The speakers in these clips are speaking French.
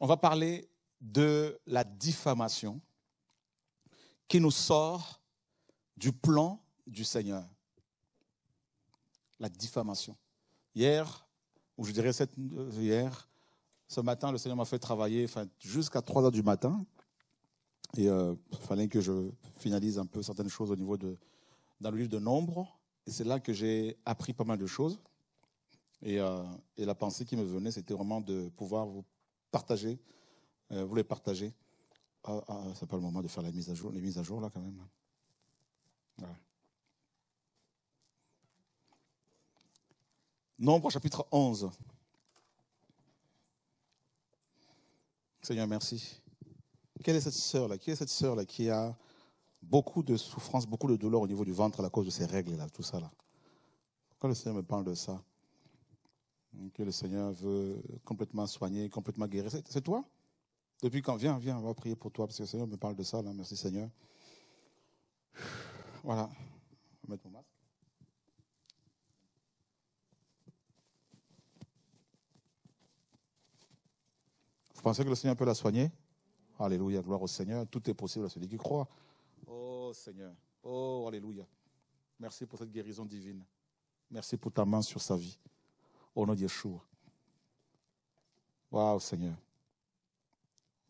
On va parler de la diffamation qui nous sort du plan du Seigneur. La diffamation. Hier, ou je dirais cette, euh, hier, ce matin, le Seigneur m'a fait travailler jusqu'à 3 heures du matin. Et il euh, fallait que je finalise un peu certaines choses au niveau de, dans le livre de Nombre. Et c'est là que j'ai appris pas mal de choses. et euh, la pensée qui me venait, c'était vraiment de pouvoir vous partager euh, vous les partagez. Ah, ah, pas le moment de faire la mise à jour, les mises à jour là quand même. Nombre chapitre 11. Seigneur, merci. Quelle est cette sœur-là Qui est cette sœur-là qui a beaucoup de souffrance, beaucoup de douleur au niveau du ventre à cause de ces règles-là, tout ça là Pourquoi le Seigneur me parle de ça que le Seigneur veut complètement soigner, complètement guérir. C'est toi Depuis quand Viens, viens, on va prier pour toi, parce que le Seigneur me parle de ça, Merci Seigneur. Voilà. mettre mon masque. Vous pensez que le Seigneur peut la soigner Alléluia, gloire au Seigneur. Tout est possible à celui qui croit. Oh Seigneur, oh Alléluia. Merci pour cette guérison divine. Merci pour ta main sur sa vie au nom de Yeshua. Waouh, Seigneur.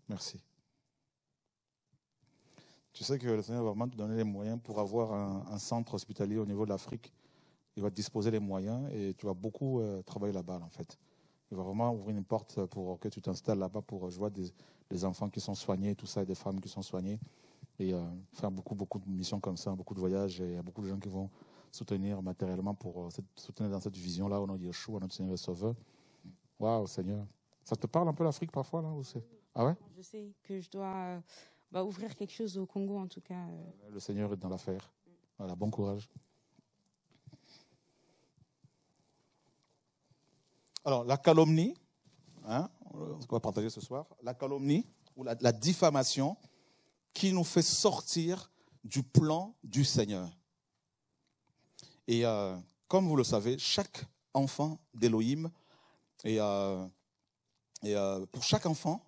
Merci. Tu sais que le Seigneur va vraiment te donner les moyens pour avoir un, centre hospitalier au niveau de l'Afrique. Il va te disposer les moyens et tu vas beaucoup euh, travailler là-bas, en fait. Il va vraiment ouvrir une porte pour que tu t'installes là-bas pour, je des, enfants qui sont soignés, tout ça, et des femmes qui sont soignées. Et euh, faire beaucoup, beaucoup de missions comme ça, beaucoup de voyages. Et il y a beaucoup de gens qui vont soutenir matériellement, pour euh, soutenir dans cette vision-là au nom de Yeshua, notre Seigneur et Sauveur. Waouh, Seigneur. Ça te parle un peu l'Afrique parfois, là ah ouais Je sais que je dois euh, bah, ouvrir quelque chose au Congo, en tout cas. Euh. Le Seigneur est dans l'affaire. Voilà, bon courage. Alors, la calomnie, hein, qu'on va partager ce soir, la calomnie ou la diffamation qui nous fait sortir du plan du Seigneur. Et euh, comme vous le savez, chaque enfant d'Elohim, et, euh, euh, pour chaque enfant,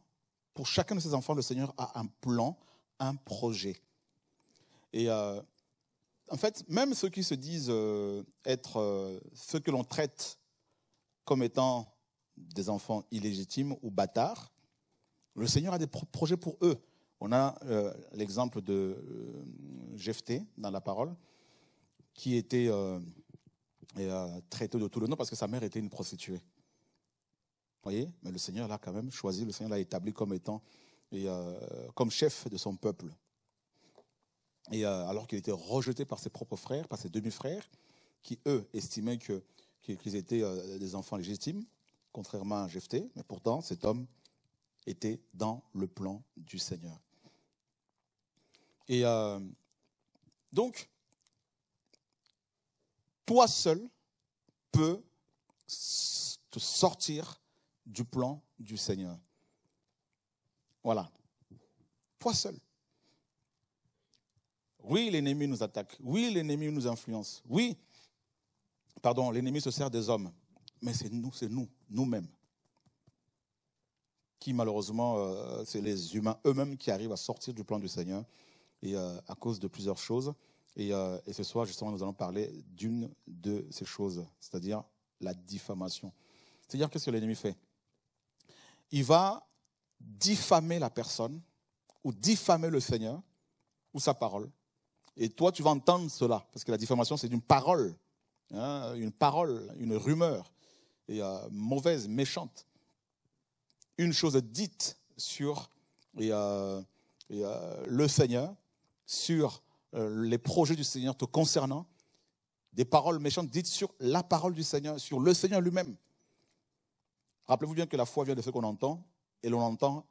pour chacun de ses enfants, le Seigneur a un plan, un projet. Et en fait, même ceux qui se disent être ceux que l'on traite comme étant des enfants illégitimes ou bâtards, le Seigneur a des projets pour eux. On a l'exemple de Jephthé dans la parole qui était euh, euh, traité de tout le nom parce que sa mère était une prostituée. Vous voyez Mais le Seigneur l'a quand même choisi, le Seigneur l'a établi comme étant et, euh, comme chef de son peuple. Et alors qu'il était rejeté par ses propres frères, par ses demi-frères, qui eux estimaient que qu'ils étaient des enfants légitimes, contrairement à Jephthé, mais pourtant cet homme était dans le plan du Seigneur. Et donc, toi seul peux te sortir du plan du Seigneur. Voilà. Toi seul. Oui, l'ennemi nous attaque. Oui, l'ennemi nous influence. Oui, pardon, l'ennemi se sert des hommes. Mais c'est nous, c'est nous, nous-mêmes. Qui malheureusement, euh, c'est les humains eux-mêmes qui arrivent à sortir du plan du Seigneur. Et euh, à cause de plusieurs choses, euh, et, ce soir, justement, nous allons parler d'une de ces choses, c'est-à-dire la diffamation. C'est-à-dire qu'est-ce que l'ennemi fait Il va diffamer la personne ou diffamer le Seigneur ou sa parole. Et toi, tu vas entendre cela, parce que la diffamation, c'est une parole, hein, une parole, une rumeur, et, euh, mauvaise, méchante. Une chose dite sur euh, le Seigneur, sur euh, les projets du Seigneur te concernant, des paroles méchantes dites sur la parole du Seigneur, sur le Seigneur lui-même. Rappelez-vous bien que la foi vient de ce qu'on entend, et l'on entend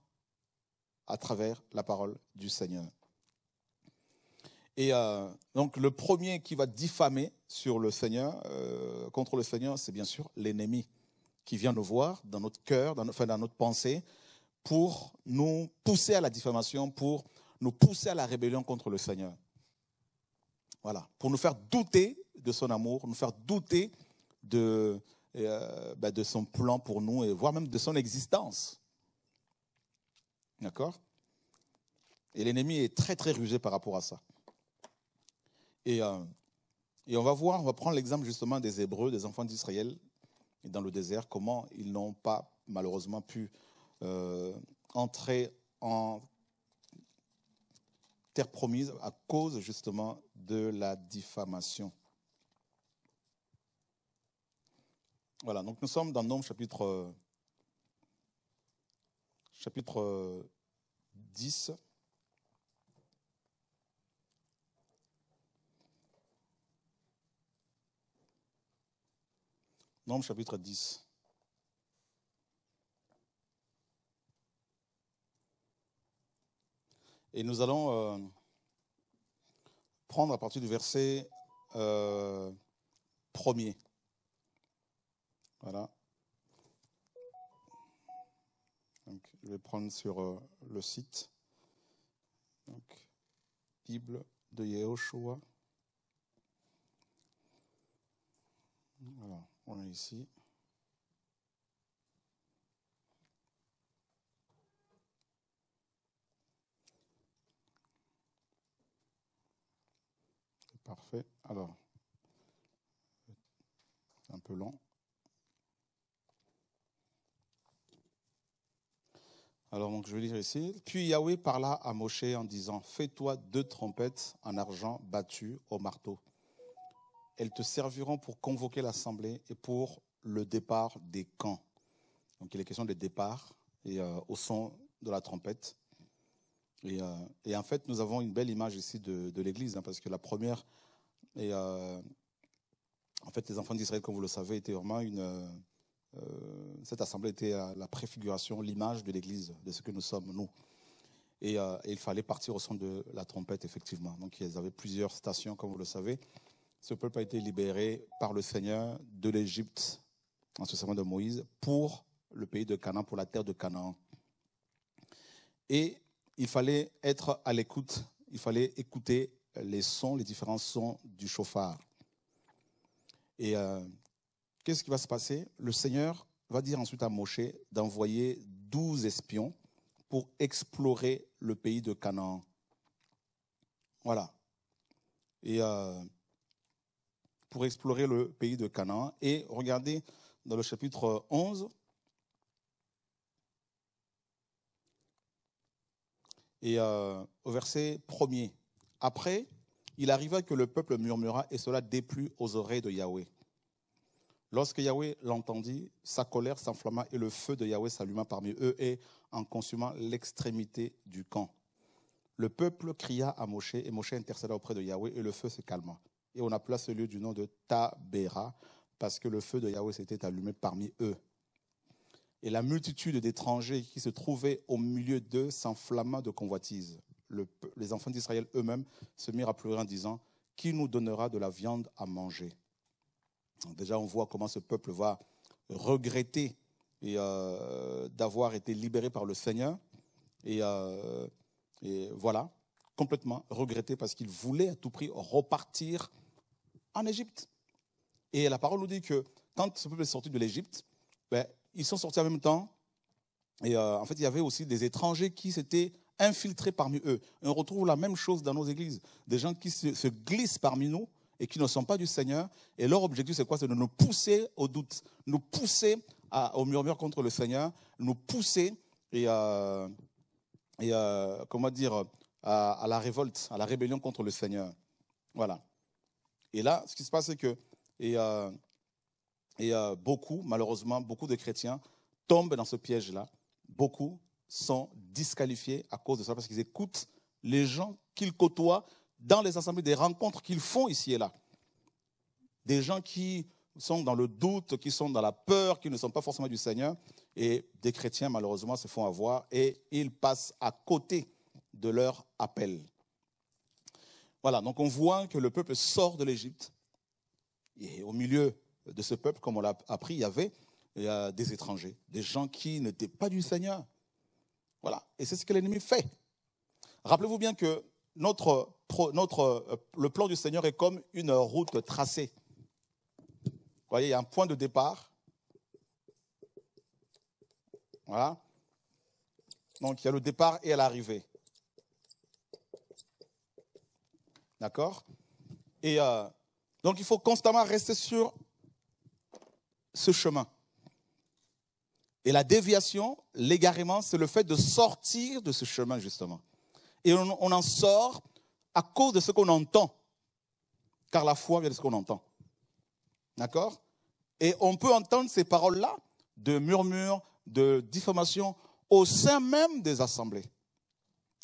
à travers la parole du Seigneur. Et euh, donc le premier qui va diffamer sur le Seigneur, euh, contre le Seigneur, c'est bien sûr l'ennemi qui vient nous voir dans notre cœur, dans notre pensée, pour nous pousser à la diffamation, pour nous pousser à la rébellion contre le Seigneur. Voilà, pour nous faire douter de son amour, nous faire douter de, euh, bah, de son plan pour nous, et voire même de son existence. D'accord Et l'ennemi est très très rusé par rapport à ça. Euh, et, on va voir, on va prendre l'exemple justement des Hébreux, des enfants d'Israël, dans le désert, comment ils n'ont pas malheureusement pu euh, entrer en promise à cause justement de la diffamation. Voilà, donc nous sommes dans Nombre chapitre, chapitre 10. Nombre chapitre 10. Et nous allons euh, prendre à partir du verset euh, premier. Voilà. je vais prendre sur euh, le site. Bible de Yehoshua. Voilà, on est ici. Parfait. Alors, un peu long Alors, donc, je vais lire ici. Puis Yahweh parla à Moshe en disant Fais-toi deux trompettes en argent battu au marteau. Elles te serviront pour convoquer l'assemblée et pour le départ des camps. Donc, il est question de départ et euh, au son de la trompette. Euh, et, en fait, nous avons une belle image ici de, l'Église, hein, parce que la première et euh, en fait, les enfants d'Israël, comme vous le savez, étaient vraiment une. Euh, euh, cette assemblée était la, préfiguration, l'image de l'Église, de ce que nous sommes, nous. Et, il fallait partir au son de la trompette, effectivement. Donc, ils avaient plusieurs stations, comme vous le savez. Ce peuple a été libéré par le Seigneur de l'Égypte, en ce moment de Moïse, pour le pays de Canaan, pour la terre de Canaan. Et il fallait être à l'écoute, il fallait écouter les sons, les différents sons du chauffard. Et euh, qu'est-ce qui va se passer Le Seigneur va dire ensuite à Moshe d'envoyer douze espions pour explorer le pays de Canaan. Voilà. Et euh, pour explorer le pays de Canaan. Et regardez dans le chapitre 11. Et euh, au verset 1 après, il arriva que le peuple murmura et cela déplut aux oreilles de Yahweh. Lorsque Yahweh l'entendit, sa colère s'enflamma et le feu de Yahweh s'alluma parmi eux et en consumant l'extrémité du camp. Le peuple cria à Moshe et Moshe intercéda auprès de Yahweh et le feu se calma. Et on appela ce lieu du nom de Tabera parce que le feu de Yahweh s'était allumé parmi eux. Et la multitude d'étrangers qui se trouvaient au milieu d'eux s'enflamma de convoitise les enfants d'Israël eux-mêmes se mirent à pleurer en disant Qui nous donnera de la viande à manger Déjà, on voit comment ce peuple va regretter euh, d'avoir été libéré par le Seigneur. Et, euh, voilà, complètement regretter parce qu'il voulait à tout prix repartir en Égypte. Et la parole nous dit que quand ce peuple est sorti de l'Égypte, ben, ils sont sortis en même temps. Et euh, en fait, il y avait aussi des étrangers qui s'étaient infiltrés parmi eux. on retrouve la même chose dans nos églises, des gens qui se, glissent parmi nous et qui ne sont pas du Seigneur. Et leur objectif, c'est quoi C'est de nous pousser au doute, nous pousser au murmure contre le Seigneur, nous pousser et, euh, et euh, comment dire, à, la révolte, à la rébellion contre le Seigneur. Voilà. Et là, ce qui se passe, c'est que et, euh, et beaucoup, malheureusement, beaucoup de chrétiens tombent dans ce piège-là. Beaucoup sont disqualifiés à cause de ça, parce qu'ils écoutent les gens qu'ils côtoient dans les assemblées, des rencontres qu'ils font ici et là. Des gens qui sont dans le doute, qui sont dans la peur, qui ne sont pas forcément du Seigneur. Et des chrétiens, malheureusement, se font avoir et ils passent à côté de leur appel. Voilà, donc on voit que le peuple sort de l'Égypte. Et au milieu de ce peuple, comme on l'a appris, il y avait des étrangers, des gens qui n'étaient pas du Seigneur, voilà. Et c'est ce que l'ennemi fait. Rappelez-vous bien que notre, notre, euh, le plan du Seigneur est comme une route tracée. Vous voyez, il y a un point de départ. Voilà. Donc, il y a le départ et l'arrivée. D'accord Et euh, donc, il faut constamment rester sur ce chemin. Et la déviation, l'égarement, c'est le fait de sortir de ce chemin, justement. Et on, en sort à cause de ce qu'on entend. Car la foi vient de ce qu'on entend. D'accord Et on peut entendre ces paroles-là de murmures, de diffamation au sein même des assemblées,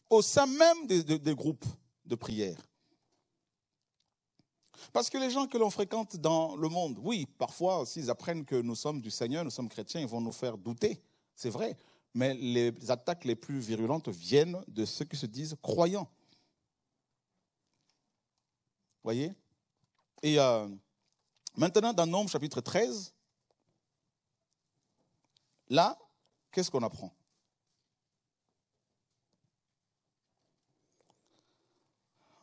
au sein même des, des groupes de prière. Parce que les gens que l'on fréquente dans le monde, oui, parfois, s'ils apprennent que nous sommes du Seigneur, nous sommes chrétiens, ils vont nous faire douter, c'est vrai. Mais les attaques les plus virulentes viennent de ceux qui se disent croyants. Voyez Et euh, maintenant, dans Nombre chapitre 13, là, qu'est-ce qu'on apprend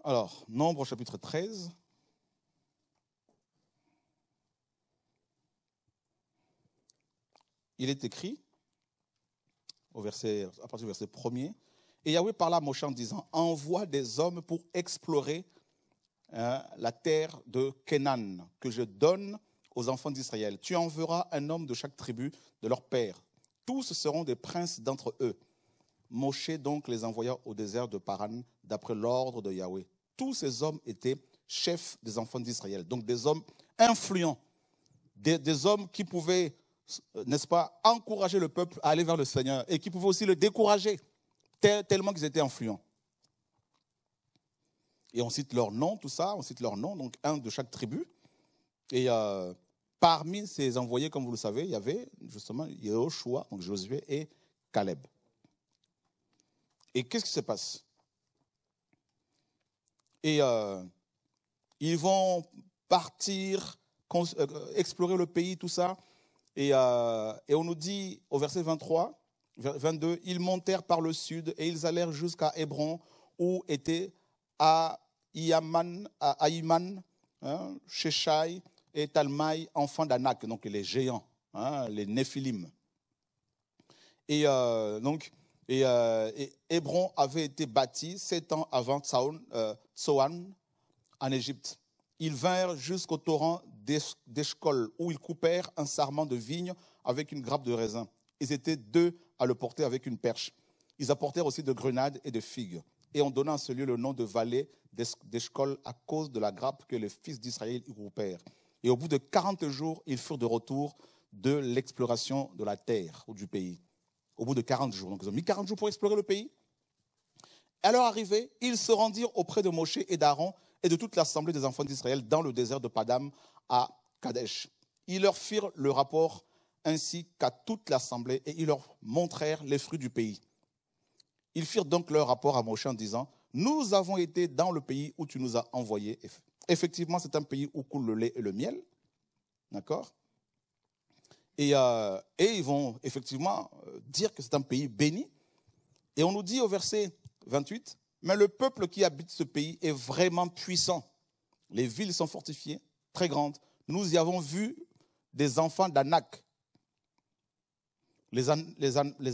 Alors, Nombre chapitre 13. il est écrit, au verset, à partir du verset 1 et Yahweh parla à Moshe en disant Envoie des hommes pour explorer hein, la terre de Canaan, que je donne aux enfants d'Israël. Tu enverras un homme de chaque tribu de leur père. Tous seront des princes d'entre eux. Moshe donc les envoya au désert de Paran, d'après l'ordre de Yahweh. Tous ces hommes étaient chefs des enfants d'Israël, donc des hommes influents, des hommes qui pouvaient euh, n'est-ce pas, encourager le peuple à aller vers le Seigneur et qui pouvait aussi le décourager tellement qu'ils étaient influents. Et on cite leur nom, tout ça, on cite leur nom, donc un de chaque tribu. Et euh, parmi ces envoyés, comme vous le savez, il y avait justement Yehoshua, donc Josué et Caleb. Et qu'est-ce qui se passe Et euh, ils vont partir, explorer le pays, tout ça. Euh, et, on nous dit au verset 23, 22, ils montèrent par le sud et ils allèrent jusqu'à Hébron où étaient à Aïman, hein, et Talmaï, enfants d'Anak, donc les géants, hein, les Néphilim. Et euh, donc, euh, et, Hébron avait été bâti sept ans avant Tsoan en Égypte. Ils vinrent jusqu'au torrent d'Eschkol, où ils coupèrent un sarment de vigne avec une grappe de raisin. Ils étaient deux à le porter avec une perche. Ils apportèrent aussi de grenades et de figues. Et on donna à ce lieu le nom de vallée d'Eschkol à cause de la grappe que les fils d'Israël y coupèrent. Et au bout de quarante jours, ils furent de retour de l'exploration de la terre ou du pays. Au bout de quarante jours. Donc ils ont mis quarante jours pour explorer le pays. À leur arrivée, ils se rendirent auprès de Moshe et d'Aaron et de toute l'assemblée des enfants d'Israël dans le désert de Padam, à Kadesh. Ils leur firent le rapport ainsi qu'à toute l'assemblée et ils leur montrèrent les fruits du pays. Ils firent donc leur rapport à Moshe en disant, nous avons été dans le pays où tu nous as envoyés. Effectivement, c'est un pays où coule le lait et le miel. D'accord et, euh, et, ils vont effectivement euh, dire que c'est un pays béni. Et on nous dit au verset 28, mais le peuple qui habite ce pays est vraiment puissant. Les villes sont fortifiées, très grande, nous y avons vu des enfants d'Anak. Les,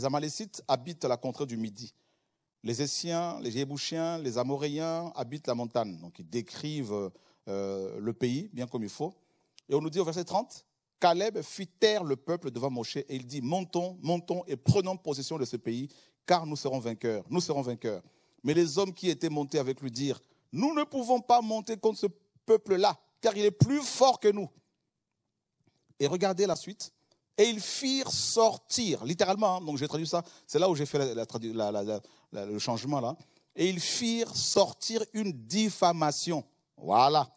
Amalécites habitent la contrée du Midi. Les Essiens, les Jébouchiens, les Amoréens habitent la montagne. Donc ils décrivent euh, le pays bien comme il faut. Et on nous dit au verset 30, Caleb fit taire le peuple devant Moshe et il dit, montons, montons et prenons possession de ce pays, car nous serons vainqueurs, nous serons vainqueurs. Mais les hommes qui étaient montés avec lui dirent, nous ne pouvons pas monter contre ce peuple-là, car il est plus fort que nous. Et regardez la suite. Et ils firent sortir, littéralement, hein, donc j'ai traduit ça, c'est là où j'ai fait la, le changement là. Et ils firent sortir une diffamation. Voilà.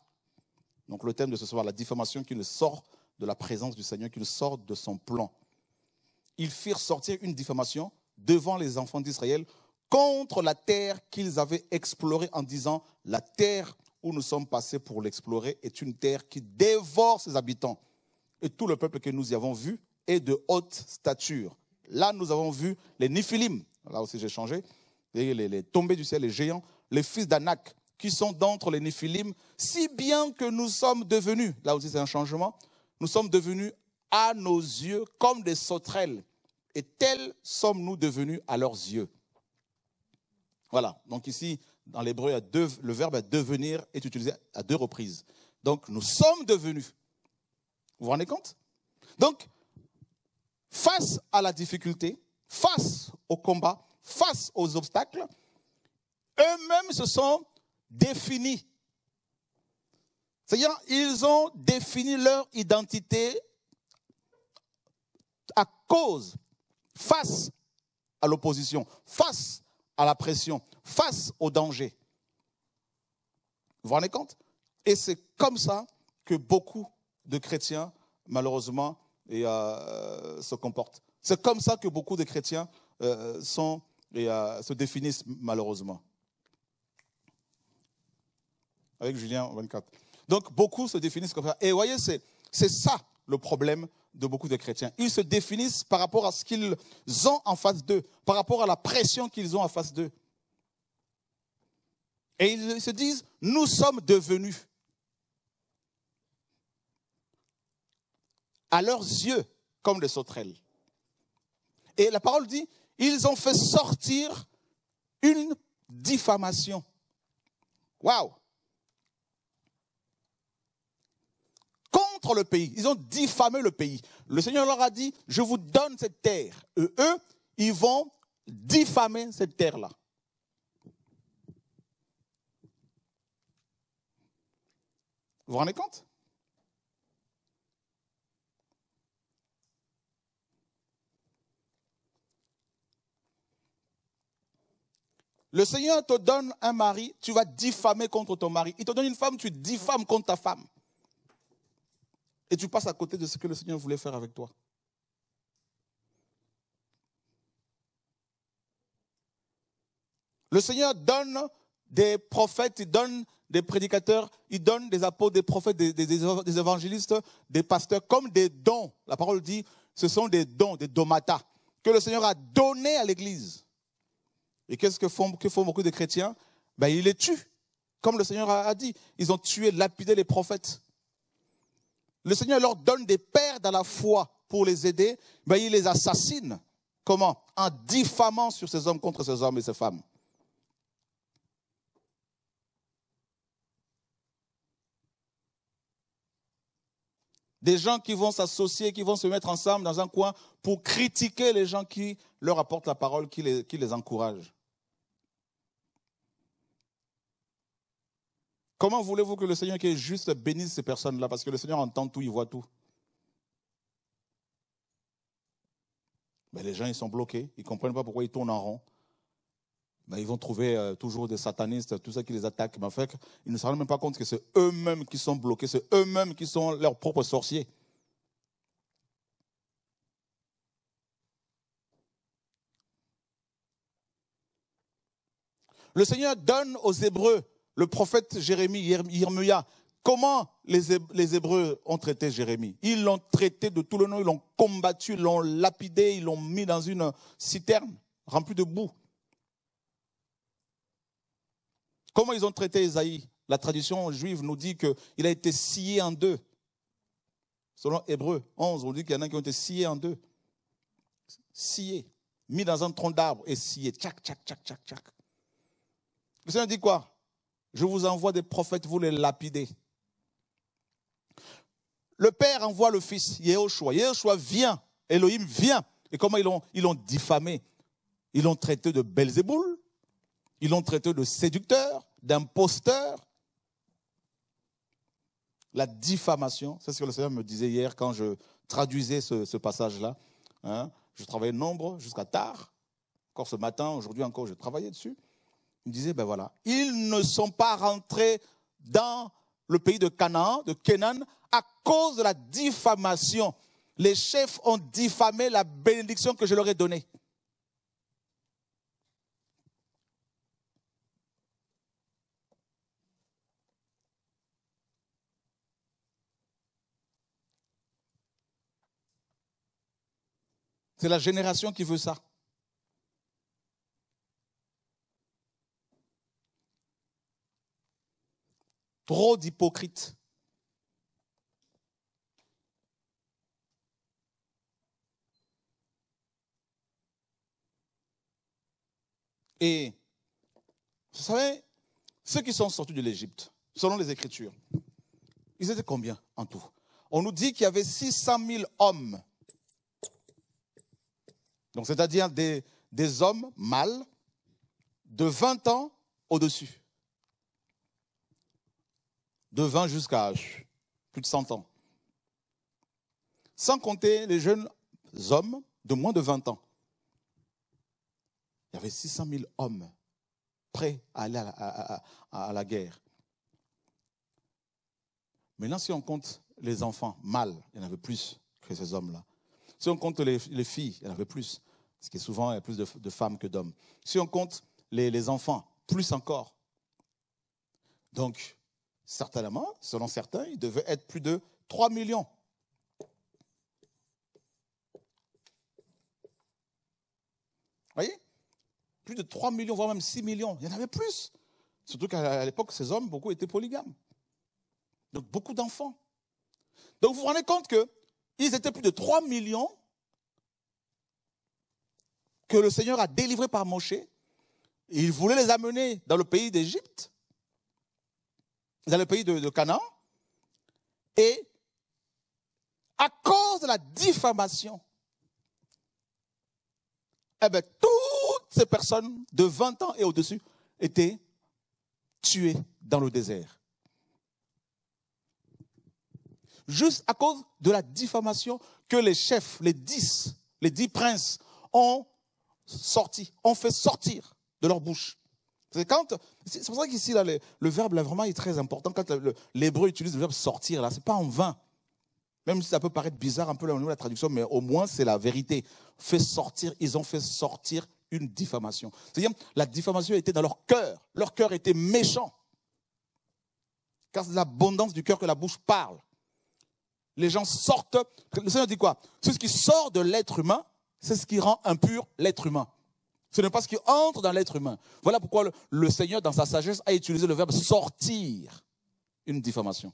Donc le thème de ce soir, la diffamation qui ne sort de la présence du Seigneur, qui ne sort de son plan. Ils firent sortir une diffamation devant les enfants d'Israël contre la terre qu'ils avaient explorée en disant, la terre où nous sommes passés pour l'explorer est une terre qui dévore ses habitants. Et tout le peuple que nous y avons vu est de haute stature. Là, nous avons vu les Niphilim, là aussi j'ai changé, les, du ciel, les géants, les fils d'Anak, qui sont d'entre les Néphilim, si bien que nous sommes devenus, là aussi c'est un changement, nous sommes devenus à nos yeux comme des sauterelles. Et tels sommes-nous devenus à leurs yeux. Voilà, donc ici, dans l'hébreu, le verbe à devenir est utilisé à deux reprises. Donc, nous sommes devenus. Vous vous rendez compte Donc, face à la difficulté, face au combat, face aux obstacles, eux-mêmes se sont définis. C'est-à-dire, ils ont défini leur identité à cause, face à l'opposition, face la pression, face au danger. Vous vous rendez compte Et c'est comme ça que beaucoup de chrétiens, malheureusement, et, euh, se comportent. C'est comme ça que beaucoup de chrétiens euh, sont et euh, se définissent, malheureusement. Avec Julien 24. Donc, beaucoup se définissent comme ça. Et vous voyez, c'est ça le problème de beaucoup de chrétiens. Ils se définissent par rapport à ce qu'ils ont en face d'eux, par rapport à la pression qu'ils ont en face d'eux. Et ils se disent, nous sommes devenus. À leurs yeux, comme les sauterelles. Et la parole dit, ils ont fait sortir une diffamation. Waouh le pays. Ils ont diffamé le pays. Le Seigneur leur a dit, je vous donne cette terre. eux, ils vont diffamer cette terre-là. Vous vous rendez compte Le Seigneur te donne un mari, tu vas diffamer contre ton mari. Il te donne une femme, tu diffames contre ta femme. Et tu passes à côté de ce que le Seigneur voulait faire avec toi. Le Seigneur donne des prophètes, il donne des prédicateurs, il donne des apôtres, des prophètes, des, évangélistes, des pasteurs, comme des dons. La parole dit, ce sont des dons, des domata, que le Seigneur a donnés à l'Église. Et qu'est-ce que font, beaucoup de chrétiens ben, Ils les tuent, comme le Seigneur a dit. Ils ont tué, lapidé les prophètes le Seigneur leur donne des pères dans la foi pour les aider, mais il les assassine. Comment En diffamant sur ces hommes contre ces hommes et ces femmes. Des gens qui vont s'associer, qui vont se mettre ensemble dans un coin pour critiquer les gens qui leur apportent la parole, qui les encouragent. Comment voulez-vous que le Seigneur qui est juste bénisse ces personnes-là Parce que le Seigneur entend tout, il voit tout. Mais les gens, ils sont bloqués, ils ne comprennent pas pourquoi ils tournent en rond. Mais ils vont trouver euh, toujours des satanistes, tout ça qui les attaque. Mais en fait, ils ne se rendent même pas compte que c'est eux-mêmes qui sont bloqués, c'est eux-mêmes qui sont leurs propres sorciers. Le Seigneur donne aux Hébreux le prophète Jérémie, Irmuya. comment les, Hébreux ont traité Jérémie Ils l'ont traité de tout le nom, ils l'ont combattu, ils l'ont lapidé, ils l'ont mis dans une citerne remplie de boue. Comment ils ont traité Isaïe La tradition juive nous dit qu'il a été scié en deux. Selon Hébreu 11, on dit qu'il y en a qui ont été sciés en deux. Sciés, mis dans un tronc d'arbre et sciés. Tchac, tchac, tchac, tchac, tchac. Le Seigneur dit quoi je vous envoie des prophètes, vous les lapidez. Le Père envoie le Fils, Yéhoshua. Yéhoshua vient, Elohim vient. Et comment ils l'ont ils diffamé Ils l'ont traité de Belzéboul, ils l'ont traité de séducteur, d'imposteur. La diffamation, c'est ce que le Seigneur me disait hier quand je traduisais ce, passage-là. Hein. je travaillais nombre jusqu'à tard. Encore ce matin, aujourd'hui encore, je travaillais dessus. Il disait, ben voilà, ils ne sont pas rentrés dans le pays de Canaan, de Canaan, à cause de la diffamation. Les chefs ont diffamé la bénédiction que je leur ai donnée. C'est la génération qui veut ça. trop d'hypocrites. Et vous savez, ceux qui sont sortis de l'Égypte, selon les Écritures, ils étaient combien en tout On nous dit qu'il y avait 600 000 hommes. Donc, c'est-à-dire des, des hommes mâles de 20 ans au-dessus de 20 jusqu'à plus de 100 ans. Sans compter les jeunes hommes de moins de 20 ans. Il y avait 600 000 hommes prêts à aller à, la guerre. Maintenant, si on compte les enfants mâles, il y en avait plus que ces hommes-là. Si on compte les, filles, il y en avait plus, parce est souvent, il y a plus de, femmes que d'hommes. Si on compte les, les enfants, plus encore. Donc, certainement, selon certains, il devait être plus de 3 millions. Vous voyez Plus de 3 millions, voire même 6 millions. Il y en avait plus. Surtout qu'à l'époque, ces hommes, beaucoup étaient polygames. Donc beaucoup d'enfants. Donc vous vous rendez compte qu'ils étaient plus de 3 millions que le Seigneur a délivrés par Moshe. il voulait les amener dans le pays d'Égypte dans le pays de, Canaan. Et à cause de la diffamation, eh ben, toutes ces personnes de 20 ans et au-dessus étaient tuées dans le désert. Juste à cause de la diffamation que les chefs, les dix, les dix princes ont sorti, ont fait sortir de leur bouche. C'est pour ça qu'ici, là, le, verbe, là, vraiment, est très important. Quand l'hébreu utilise le verbe sortir, là, c'est pas en vain. Même si ça peut paraître bizarre un peu là, la traduction, mais au moins, c'est la vérité. Fait sortir, ils ont fait sortir une diffamation. C'est-à-dire, la diffamation était dans leur cœur. Leur cœur était méchant. Car c'est l'abondance du cœur que la bouche parle. Les gens sortent. Le Seigneur dit quoi C'est ce qui sort de l'être humain, c'est ce qui rend impur l'être humain. Ce n'est pas ce qui entre dans l'être humain. Voilà pourquoi le Seigneur, dans sa sagesse, a utilisé le verbe sortir une diffamation.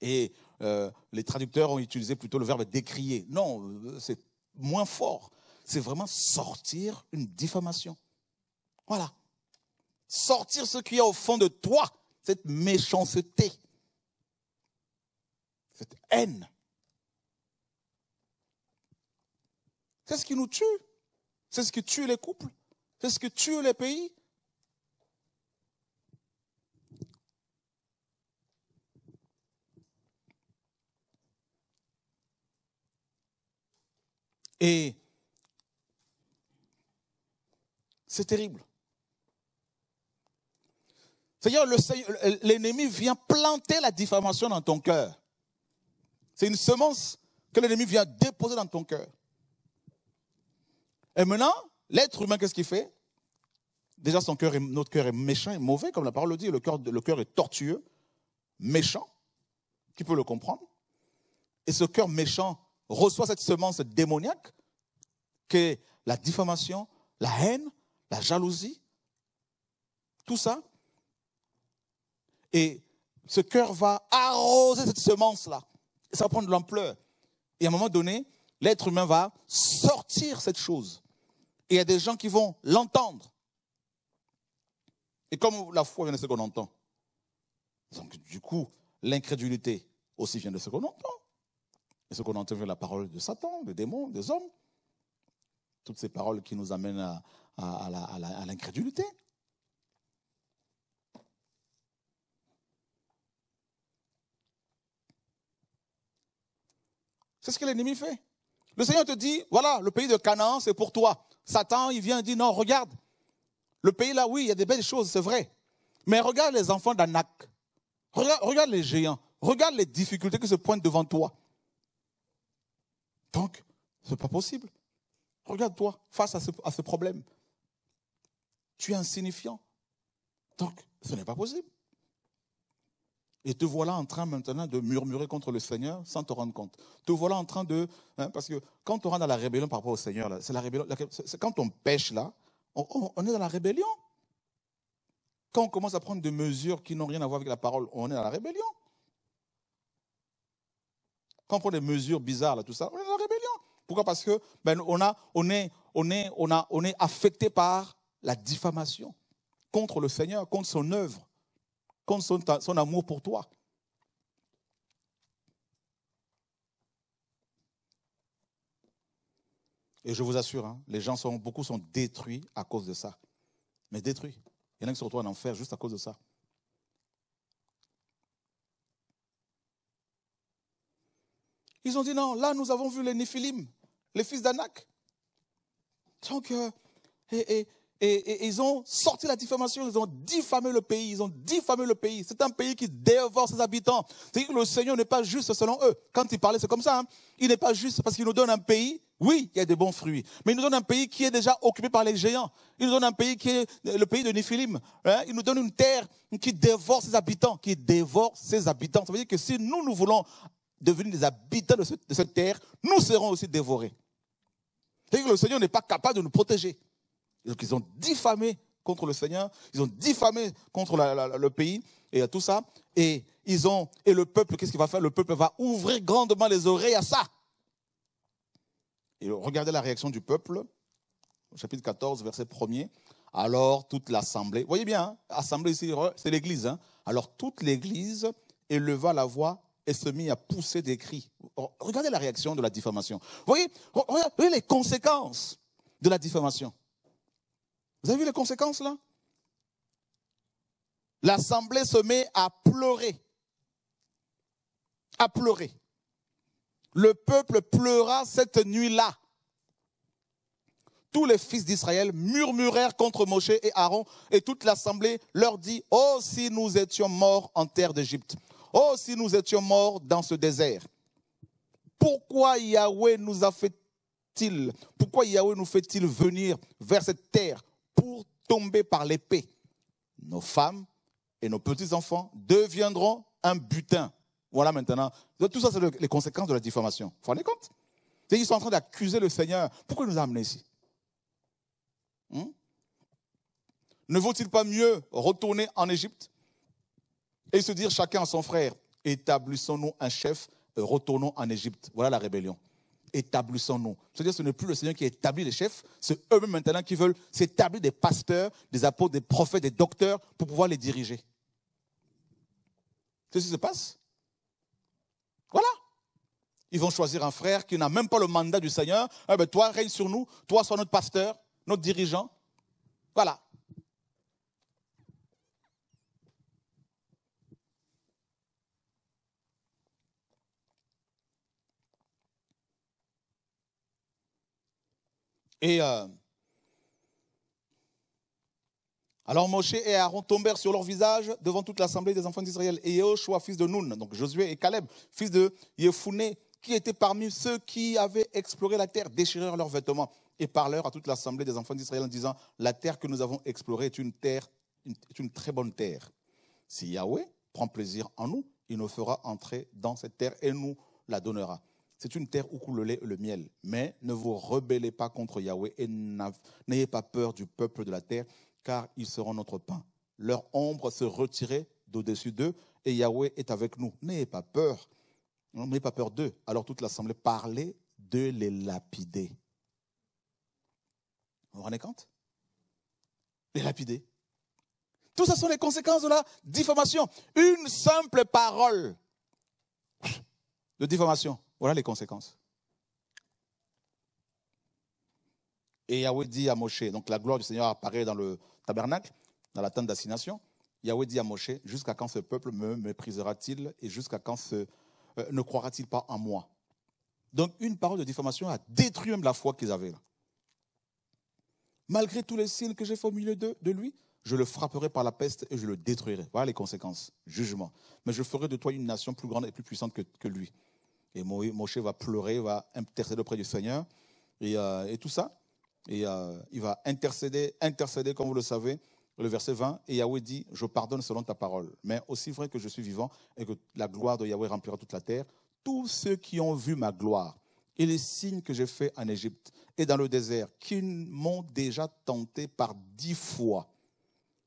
Et euh, les traducteurs ont utilisé plutôt le verbe décrier. Non, euh, c'est moins fort. C'est vraiment sortir une diffamation. Voilà. Sortir ce qu'il y a au fond de toi, cette méchanceté, cette haine. C'est ce qui nous tue c'est ce qui tue les couples. C'est ce qui tue les pays. Et c'est terrible. cest l'ennemi vient planter la diffamation dans ton cœur. C'est une semence que l'ennemi vient déposer dans ton cœur. Et maintenant, l'être humain, qu'est-ce qu'il fait Déjà, son cœur notre cœur est méchant et mauvais, comme la parole le dit. Le cœur, le cœur est tortueux, méchant. Qui peut le comprendre Et ce cœur méchant reçoit cette semence démoniaque qu'est la diffamation, la haine, la jalousie, tout ça. Et ce cœur va arroser cette semence-là. Ça va prendre de l'ampleur. Et à un moment donné, l'être humain va sortir cette chose il y a des gens qui vont l'entendre. Et comme la foi vient de ce qu'on entend, donc du coup, l'incrédulité aussi vient de ce qu'on entend. Et ce qu'on entend vient de la parole de Satan, des démons, des hommes. Toutes ces paroles qui nous amènent à, à l'incrédulité. C'est ce que l'ennemi fait. Le Seigneur te dit, voilà, le pays de Canaan, c'est pour toi. Satan, il vient et dit, non, regarde, le pays là, oui, il y a des belles choses, c'est vrai. Mais regarde les enfants d'Anak. Regarde, les géants. Regarde les difficultés qui se pointent devant toi. Donc, ce n'est pas possible. Regarde-toi face à ce problème. Tu es insignifiant. Donc, ce n'est pas possible. Et te voilà en train maintenant de murmurer contre le Seigneur sans te rendre compte. Te voilà en train de... Hein, parce que quand on rentre dans la rébellion par rapport au Seigneur, c'est la rébellion, quand on pêche là, on, est dans la rébellion. Quand on commence à prendre des mesures qui n'ont rien à voir avec la parole, on est dans la rébellion. Quand on prend des mesures bizarres, là, tout ça, on est dans la rébellion. Pourquoi Parce que ben, on, a, on, est, on, est, on, a, on est affecté par la diffamation contre le Seigneur, contre son œuvre comme son, amour pour toi. Et je vous assure, hein, les gens sont, beaucoup sont détruits à cause de ça. Mais détruits. Il y en a qui se retrouvent en enfer juste à cause de ça. Ils ont dit non, là nous avons vu les Néphilim, les fils d'Anak. Donc, euh, et, et, et, ils ont sorti la diffamation, ils ont diffamé le pays, ils ont diffamé le pays. C'est un pays qui dévore ses habitants. cest que le Seigneur n'est pas juste selon eux. Quand il parlait, c'est comme ça. Hein. Il n'est pas juste parce qu'il nous donne un pays. Oui, il y a des bons fruits, mais il nous donne un pays qui est déjà occupé par les géants. Il nous donne un pays qui est le pays de Néphilim. Hein. Il nous donne une terre qui dévore ses habitants, qui dévore ses habitants. Ça veut dire que si nous, nous voulons devenir des habitants de, cette terre, nous serons aussi dévorés. cest que le Seigneur n'est pas capable de nous protéger ils ont diffamé contre le Seigneur, ils ont diffamé contre le pays et tout ça. Et ils ont et le peuple, qu'est-ce qu'il va faire Le peuple va ouvrir grandement les oreilles à ça. Et regardez la réaction du peuple, chapitre 14, verset 1er. Alors toute l'assemblée, voyez bien, l'assemblée hein, assemblée ici, c'est l'église. Hein. alors toute l'église éleva la voix et se mit à pousser des cris. Regardez la réaction de la diffamation. Vous Voyez, les conséquences de la diffamation. Vous avez vu les conséquences là L'assemblée se met à pleurer. À pleurer. Le peuple pleura cette nuit-là. Tous les fils d'Israël murmurèrent contre Moshe et Aaron, et toute l'assemblée leur dit Oh, si nous étions morts en terre d'Égypte Oh, si nous étions morts dans ce désert Pourquoi Yahweh nous a fait-il Pourquoi Yahweh nous fait-il venir vers cette terre pour tomber par l'épée. Nos femmes et nos petits-enfants deviendront un butin. Voilà maintenant. Tout ça, c'est les conséquences de la diffamation. Vous vous rendez compte Ils sont en train d'accuser le Seigneur. Pourquoi il nous a amenés ici hmm? Ne vaut-il pas mieux retourner en Égypte et se dire chacun à son frère, établissons-nous un chef, euh, retournons en Égypte. Voilà la rébellion établissons-nous. C'est-à-dire ce n'est plus le Seigneur qui établit les chefs, c'est eux-mêmes maintenant qui veulent s'établir des pasteurs, des apôtres, des prophètes, des docteurs pour pouvoir les diriger. C'est ce qui se passe. Voilà. Ils vont choisir un frère qui n'a même pas le mandat du Seigneur. Eh ben, toi, règne sur nous, toi, sois notre pasteur, notre dirigeant. Voilà. Et euh, alors Moshe et Aaron tombèrent sur leur visage devant toute l'assemblée des enfants d'Israël. Et Yehoshua, fils de Nun, donc Josué et Caleb, fils de Yefouné, qui étaient parmi ceux qui avaient exploré la terre, déchirèrent leurs vêtements et parlèrent à toute l'assemblée des enfants d'Israël en disant La terre que nous avons explorée est une terre, est une très bonne terre. Si Yahweh prend plaisir en nous, il nous fera entrer dans cette terre et nous la donnera. C'est une terre où coule le lait et le miel. Mais ne vous rebellez pas contre Yahweh et n'ayez pas peur du peuple de la terre, car ils seront notre pain. Leur ombre se retirait d'au-dessus d'eux, et Yahweh est avec nous. N'ayez pas peur. N'ayez pas peur d'eux. Alors toute l'assemblée parlait de les lapider. Vous vous rendez compte Les lapider. Tout ça sont les conséquences de la diffamation. Une simple parole de diffamation voilà les conséquences. Et Yahweh dit à Moshe, donc la gloire du Seigneur apparaît dans le tabernacle, dans la tente d'assignation. Yahweh dit à Moshe, jusqu'à quand ce peuple me méprisera-t-il et jusqu'à quand euh, ne croira-t-il pas en moi Donc une parole de diffamation a détruit même la foi qu'ils avaient là. Malgré tous les signes que j'ai fait au milieu de, de lui, je le frapperai par la peste et je le détruirai. Voilà les conséquences, jugement. Mais je ferai de toi une nation plus grande et plus puissante que lui. Et Moshe va pleurer, va intercéder auprès du Seigneur, et, euh, tout ça. Et euh, il va intercéder, intercéder, comme vous le savez, le verset 20. Et Yahweh dit Je pardonne selon ta parole. Mais aussi vrai que je suis vivant et que la gloire de Yahweh remplira toute la terre, tous ceux qui ont vu ma gloire et les signes que j'ai faits en Égypte et dans le désert, qui m'ont déjà tenté par dix fois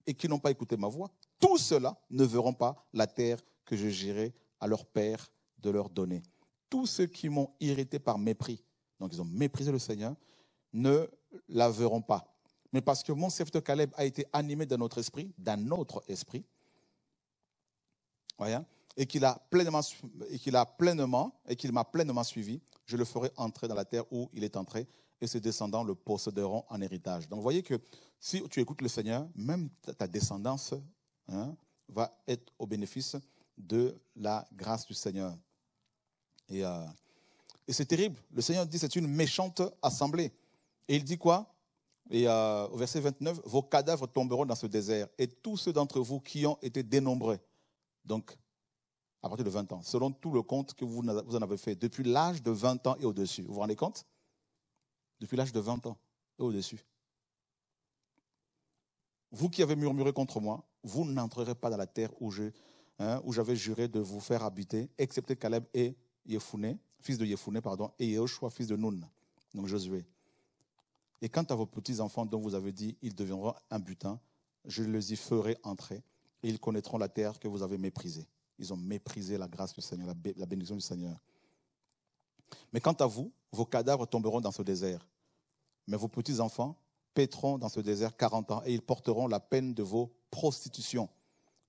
et qui n'ont pas écouté ma voix, tous ceux-là ne verront pas la terre que je gérerai à leur père de leur donner tous ceux qui m'ont irrité par mépris, donc ils ont méprisé le Seigneur, ne la verront pas. Mais parce que mon serviteur Caleb a été animé d'un autre esprit, d'un autre esprit, voyez, et qu'il a pleinement, et qu'il a pleinement, et qu'il m'a pleinement suivi, je le ferai entrer dans la terre où il est entré, et ses descendants le posséderont en héritage. Donc, voyez que si tu écoutes le Seigneur, même ta descendance hein, va être au bénéfice de la grâce du Seigneur. Euh, et, c'est terrible. Le Seigneur dit c'est une méchante assemblée. Et il dit quoi Et euh, au verset 29, vos cadavres tomberont dans ce désert, et tous ceux d'entre vous qui ont été dénombrés, donc à partir de 20 ans, selon tout le compte que vous en avez fait, depuis l'âge de 20 ans et au-dessus. Vous vous rendez compte Depuis l'âge de 20 ans et au-dessus. Vous qui avez murmuré contre moi, vous n'entrerez pas dans la terre où hein, j'avais juré de vous faire habiter, excepté Caleb et Yefouné, fils de Yefouné, pardon, et Yehoshua, fils de Nun, donc Josué. Et quant à vos petits-enfants dont vous avez dit, ils deviendront un butin, je les y ferai entrer, et ils connaîtront la terre que vous avez méprisée. Ils ont méprisé la grâce du Seigneur, la bénédiction du Seigneur. Mais quant à vous, vos cadavres tomberont dans ce désert. Mais vos petits-enfants pétront dans ce désert 40 ans, et ils porteront la peine de vos prostitutions,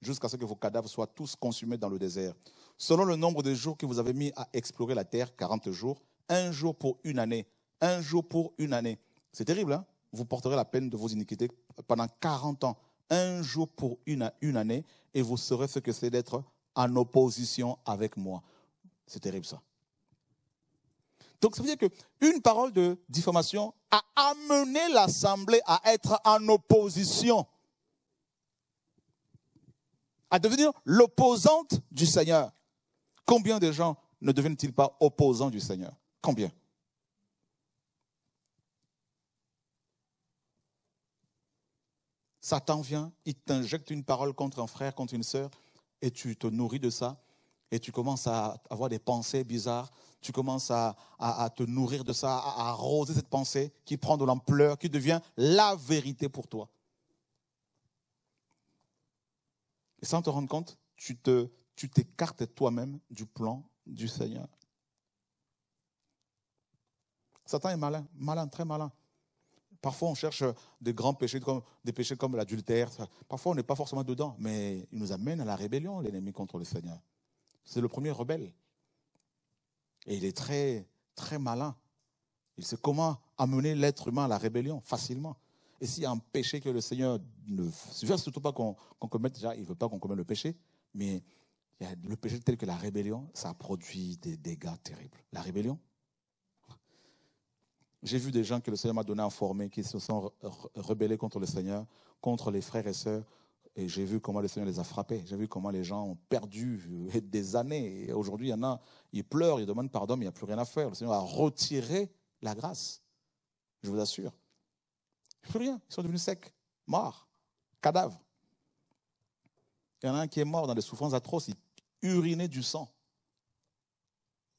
jusqu'à ce que vos cadavres soient tous consumés dans le désert selon le nombre de jours que vous avez mis à explorer la terre, 40 jours, un jour pour une année, un jour pour une année. C'est terrible, hein Vous porterez la peine de vos iniquités pendant 40 ans, un jour pour une, une année, et vous saurez ce que c'est d'être en opposition avec moi. C'est terrible ça. Donc ça veut dire qu'une parole de diffamation a amené l'Assemblée à être en opposition, à devenir l'opposante du Seigneur. Combien de gens ne deviennent-ils pas opposants du Seigneur Combien Satan vient, il t'injecte une parole contre un frère, contre une sœur, et tu te nourris de ça, et tu commences à avoir des pensées bizarres, tu commences à, te nourrir de ça, à, à arroser cette pensée qui prend de l'ampleur, qui devient la vérité pour toi. Et sans te rendre compte, tu te tu t'écartes toi-même du plan du Seigneur. Satan est malin, malin, très malin. Parfois, on cherche des grands péchés, comme, des péchés comme l'adultère. Parfois, on n'est pas forcément dedans, mais il nous amène à la rébellion, l'ennemi contre le Seigneur. C'est le premier rebelle. Et il est très, très malin. Il sait comment amener l'être humain à la rébellion facilement. Et s'il y a un péché que le Seigneur ne veut surtout pas qu'on commette, déjà, il ne veut pas qu'on commette le péché, mais le péché tel que la rébellion, ça a produit des dégâts terribles. La rébellion J'ai vu des gens que le Seigneur m'a donné à former, qui se sont rebellés contre le Seigneur, contre les frères et sœurs, et j'ai vu comment le Seigneur les a frappés. J'ai vu comment les gens ont perdu des années. aujourd'hui, il y en a, ils pleurent, ils demandent pardon, mais il n'y a plus rien à faire. Le Seigneur a retiré la grâce. Je vous assure. Plus rien. Ils sont devenus secs, morts, cadavres. Il y en a un qui est mort dans des souffrances atroces uriné du sang.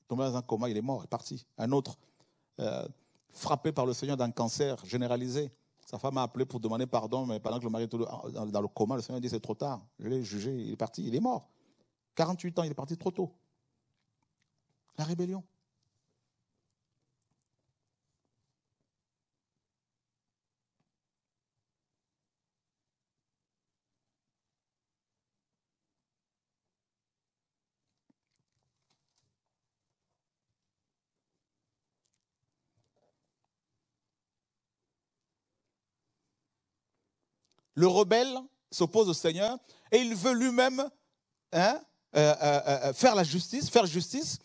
Tombé dans un coma, il est mort, il est parti. Un autre, euh, frappé par le Seigneur d'un cancer généralisé. Sa femme a appelé pour demander pardon, mais pendant que le mari était dans le coma, le Seigneur dit c'est trop tard. Je l'ai jugé, il est parti, il est mort. 48 ans, il est parti trop tôt. La rébellion. Le rebelle s'oppose au Seigneur et il veut lui-même hein, euh, euh, euh, faire la justice, faire justice,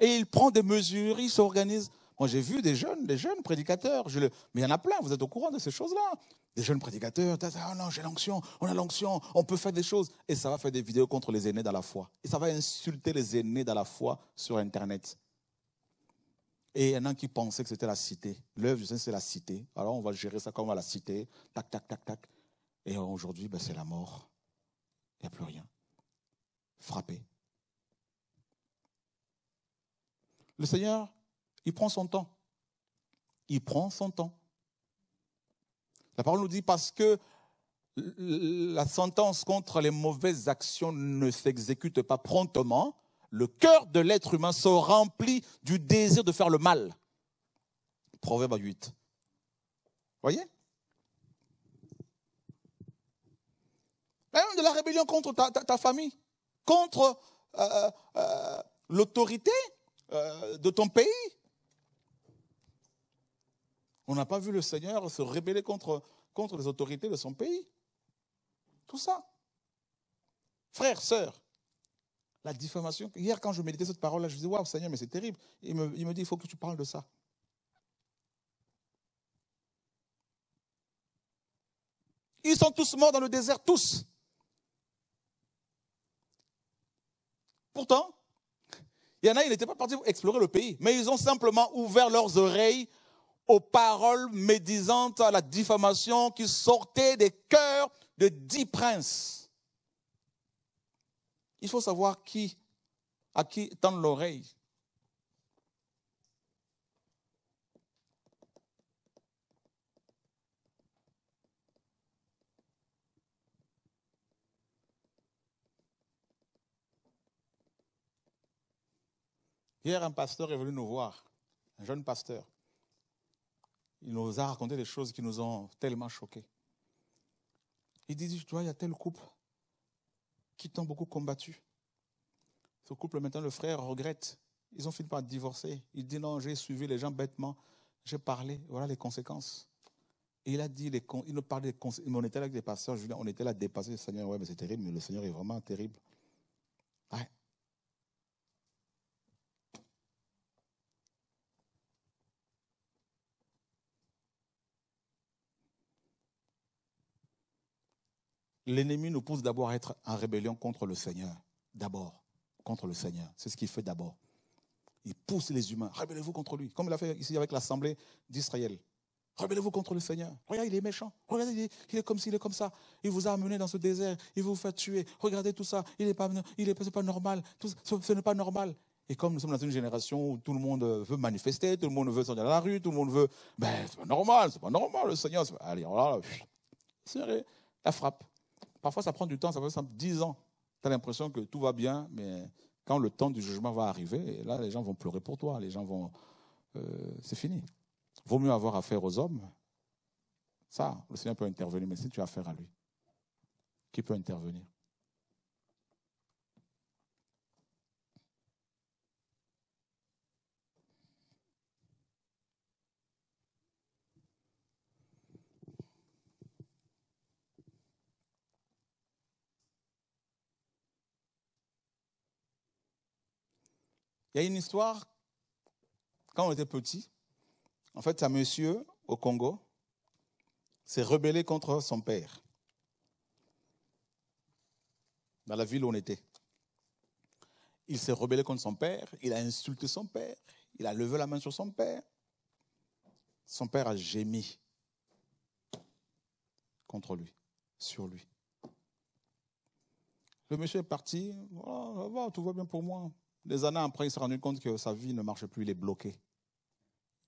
et il prend des mesures, il s'organise. Moi, j'ai vu des jeunes, des jeunes prédicateurs, je mais il y en a plein, vous êtes au courant de ces choses-là. Des jeunes prédicateurs, ah non, j'ai l'onction, on a l'onction, on peut faire des choses. Et ça va faire des vidéos contre les aînés dans la foi. Et ça va insulter les aînés dans la foi sur Internet. Et il y en a qui pensaient que c'était la cité. L'œuvre du Seigneur, c'est la cité. Alors on va gérer ça comme à la cité. Tac, tac, tac, tac. Et aujourd'hui, bah, c'est la mort. Il n'y a plus rien. Frappé. Le Seigneur, il prend son temps. Il prend son temps. La parole nous dit parce que la sentence contre les mauvaises actions ne s'exécute pas promptement, le cœur de l'être humain se remplit du désir de faire le mal. Proverbe 8. Vous Voyez même ben, de la rébellion contre ta, famille, contre euh, euh, euh, l'autorité de ton pays. On n'a pas vu le Seigneur se rébeller contre, contre les autorités de son pays. Tout ça. Frères, sœurs, la diffamation. Hier, quand je méditais cette parole-là, je me disais, waouh, Seigneur, mais c'est terrible. Il il me dit, il faut que tu parles de ça. Ils sont tous morts dans le désert, tous. Pourtant, il y en a, ils n'étaient pas partis pour explorer le pays, mais ils ont simplement ouvert leurs oreilles aux paroles médisantes, à la diffamation qui sortait des cœurs de dix princes. Il faut savoir qui, à qui tendre l'oreille. Hier, un pasteur est venu nous voir, un jeune pasteur. Il nous a raconté des choses qui nous ont tellement choqués. Il dit, tu vois, il y a tel couple qui t'ont beaucoup combattu. Ce couple, maintenant, le frère regrette. Ils ont fini par divorcer. Il dit, non, j'ai suivi les gens bêtement. J'ai parlé. Voilà les conséquences. Et il a dit, il nous parlait des conséquences. on était là avec des pasteurs, on était là dépassé. Le Seigneur, ouais, mais c'est terrible, mais le Seigneur est vraiment terrible. Ouais. L'ennemi nous pousse d'abord à être en rébellion contre le Seigneur. D'abord, contre le Seigneur. C'est ce qu'il fait d'abord. Il pousse les humains. Rébellez-vous contre lui. Comme il a fait ici avec l'Assemblée d'Israël. Rebellez-vous contre le Seigneur. Regardez, il est méchant. Regardez, il est, comme s'il est comme ça. Il vous a amené dans ce désert. Il vous fait tuer. Regardez tout ça. Il n'est pas, normal. ce, n'est pas normal. Et comme nous sommes dans une génération où tout le monde veut manifester, tout le monde veut sortir dans la rue, tout le monde veut. Ben, c'est pas normal, c'est pas normal, le Seigneur. Allez, voilà. Oh la frappe. Parfois, ça prend du temps, ça peut être 10 ans. Tu as l'impression que tout va bien, mais quand le temps du jugement va arriver, là, les gens vont pleurer pour toi, les gens vont... Euh, c'est fini. Vaut mieux avoir affaire aux hommes. Ça, le Seigneur peut intervenir, mais si tu as affaire à lui, qui peut intervenir Il y a une histoire, quand on était petit, en fait, un monsieur au Congo s'est rebellé contre son père dans la ville où on était. Il s'est rebellé contre son père, il a insulté son père, il a levé la main sur son père. Son père a gémi contre lui, sur lui. Le monsieur est parti, oh, Voilà, tout va bien pour moi. Des années après, il s'est rendu compte que sa vie ne marche plus, il est bloqué.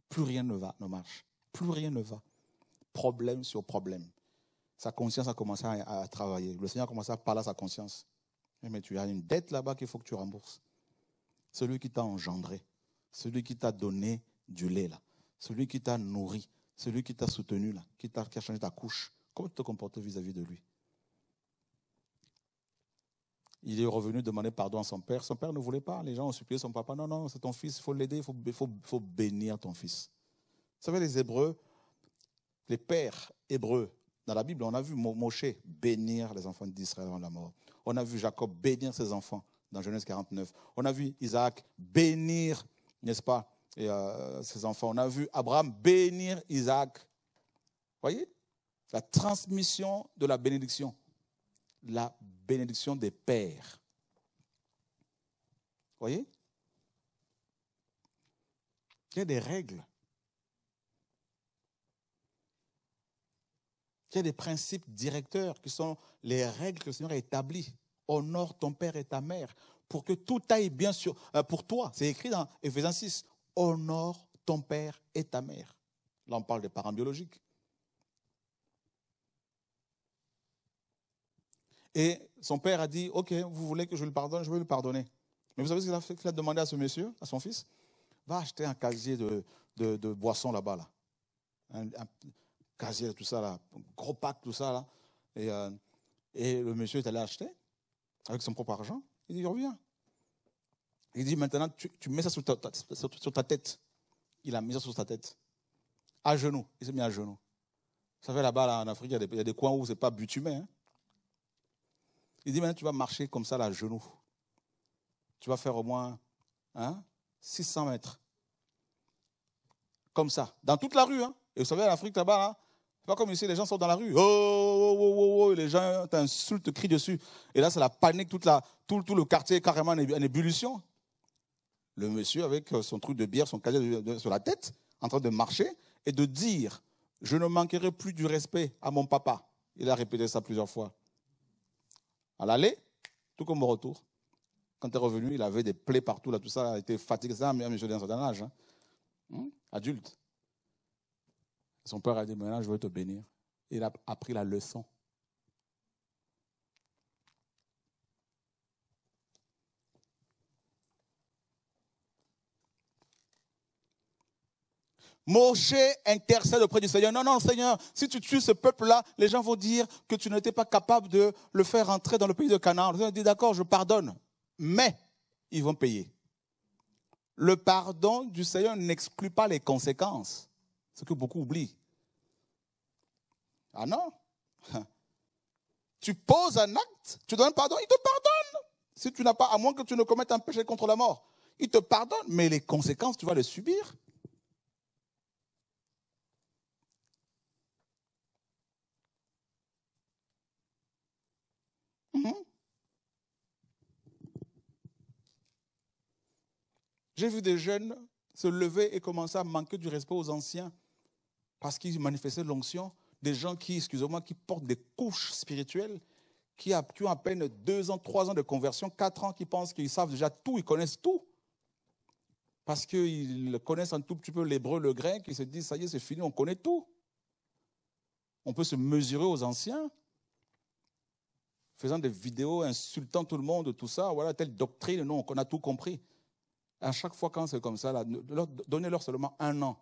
Plus rien ne va, ne marche. Plus rien ne va. Problème sur problème. Sa conscience a commencé à, travailler. Le Seigneur a commencé à parler à sa conscience. Mais tu as une dette là-bas qu'il faut que tu rembourses. Celui qui t'a engendré, celui qui t'a donné du lait là, celui qui t'a nourri, celui qui t'a soutenu là, qui t'a a changé ta couche. Comment tu te comportes vis à -vis de lui il est revenu demander pardon à son père. Son père ne voulait pas. Les gens ont supplié son papa. Non, non, c'est ton fils, il faut l'aider, il faut, bénir ton fils. Vous savez, les Hébreux, les pères hébreux, dans la Bible, on a vu Moshe bénir les enfants d'Israël avant la mort. On a vu Jacob bénir ses enfants dans Genèse 49. On a vu Isaac bénir, n'est-ce pas, euh, ses enfants. On a vu Abraham bénir Isaac. Voyez La transmission de la bénédiction la bénédiction des pères. Voyez Il y a des règles. Il y a des principes directeurs qui sont les règles que le Seigneur a établies. Honore ton père et ta mère pour que tout aille bien sûr euh, pour toi. C'est écrit dans Ephésiens 6. Honore ton père et ta mère. Là, on parle des parents biologiques. Et son père a dit, OK, vous voulez que je le pardonne, je vais lui pardonner. Mais vous savez ce qu'il a, qu a, demandé à ce monsieur, à son fils Va acheter un casier de, de, boissons là-bas, là. Un, casier casier, tout ça, là. Un gros pack, tout ça, là. Et, euh, et le monsieur est allé acheter avec son propre argent. Il dit, reviens. Il dit, maintenant, tu, mets ça sur ta, sur ta, tête. Il a mis ça sur sa tête. À genoux. Il s'est mis à genoux. Vous savez, là-bas, là, en Afrique, il y, a des, coins où ce n'est pas bitumé. Hein. Il dit maintenant, tu vas marcher comme ça, là, à genoux. Tu vas faire au moins 600 mètres. Comme ça, dans toute la rue. Et vous savez, en Afrique, là-bas, c'est pas comme ici, les gens sont dans la rue. Oh, oh, oh, oh, les gens t'insultent, crient dessus. Et là, c'est la panique, toute la, tout, tout le quartier est carrément en ébullition. Le monsieur, avec son truc de bière, son casier sur la tête, en train de marcher et de dire Je ne manquerai plus du respect à mon papa. Il a répété ça plusieurs fois. À l'aller, tout comme au retour. Quand il est revenu, il avait des plaies partout, là, tout ça, il était fatigué, ça, mais je un certain âge, adulte. Son père a dit, maintenant, je veux te bénir. il a appris la leçon. Moshe intercède auprès du Seigneur. Non, non, Seigneur, si tu tues ce peuple-là, les gens vont dire que tu n'étais pas capable de le faire entrer dans le pays de Canaan. Le Seigneur dit, d'accord, je pardonne, mais ils vont payer. Le pardon du Seigneur n'exclut pas les conséquences, ce que beaucoup oublient. Ah non Tu poses un acte, tu donnes un pardon, il te pardonne. Si tu n'as pas, à moins que tu ne commettes un péché contre la mort, il te pardonne, mais les conséquences, tu vas les subir. J'ai vu des jeunes se lever et commencer à manquer du respect aux anciens parce qu'ils manifestaient l'onction. Des gens qui, excusez-moi, qui portent des couches spirituelles, qui, ont à peine deux ans, trois ans de conversion, quatre ans, qui pensent qu'ils savent déjà tout, ils connaissent tout. Parce qu'ils connaissent un tout petit peu l'hébreu, le grec, ils se disent, ça y est, c'est fini, on connaît tout. On peut se mesurer aux anciens faisant des vidéos, insultant tout le monde, tout ça, voilà, telle doctrine, non, qu'on a tout compris. À chaque fois, quand c'est comme ça, donnez-leur seulement un an.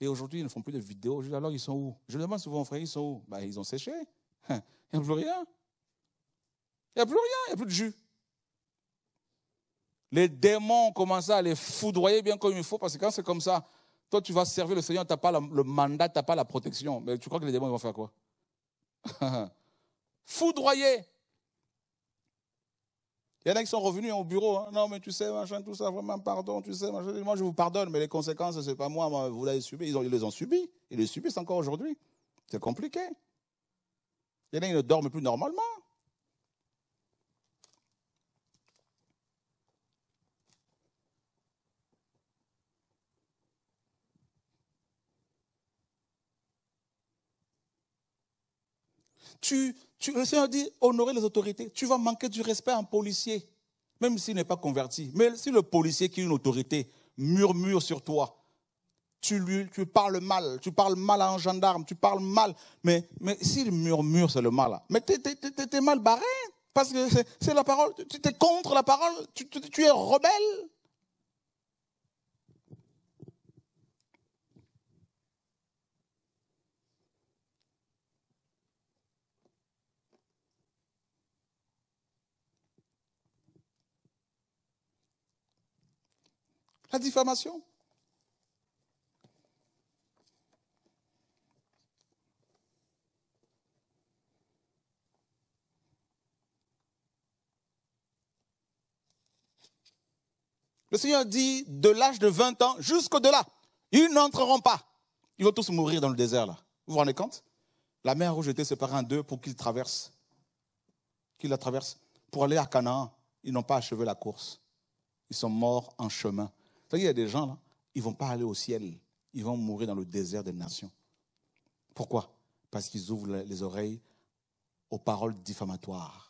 Et aujourd'hui, ils ne font plus de vidéos. alors, ils sont où Je demande souvent frère, ils sont où bah, Ils ont séché. Hein? Il n'y a plus rien. Il n'y a plus rien, il n'y a plus de jus. Les démons ont commencé à les foudroyer bien comme il faut, parce que quand c'est comme ça, toi, tu vas servir le Seigneur, tu n'as pas le mandat, tu n'as pas la protection. Mais tu crois que les démons, ils vont faire quoi foudroyés. Il y en a qui sont revenus au bureau. Hein. Non, mais tu sais, machin, tout ça, vraiment, pardon, tu sais, machin. Moi, je vous pardonne, mais les conséquences, ce n'est pas moi, vous l'avez subi. Ils, les ont subis. Ils les subissent encore aujourd'hui. C'est compliqué. Il y en a qui ne dorment plus normalement. Tu tu le Seigneur dit, honorer les autorités. Tu vas manquer du respect à un policier, même s'il n'est pas converti. Mais si le policier qui est une autorité murmure sur toi, tu, lui, tu parles mal, tu parles mal à un gendarme, tu parles mal, mais, mais s'il murmure, c'est le mal. Mais tu es, mal barré, parce que c'est la parole, tu es contre la parole, tu, tu es rebelle. La diffamation. Le Seigneur dit de l'âge de 20 ans jusqu'au-delà. Ils n'entreront pas. Ils vont tous mourir dans le désert, là. Vous vous rendez compte La mer rouge était séparée en deux pour qu'ils traversent. Qu'ils la traversent. Pour aller à Canaan, ils n'ont pas achevé la course. Ils sont morts en chemin. Il y a des gens, là, ils ne vont pas aller au ciel. Ils vont mourir dans le désert des nations. Pourquoi Parce qu'ils ouvrent les oreilles aux paroles diffamatoires.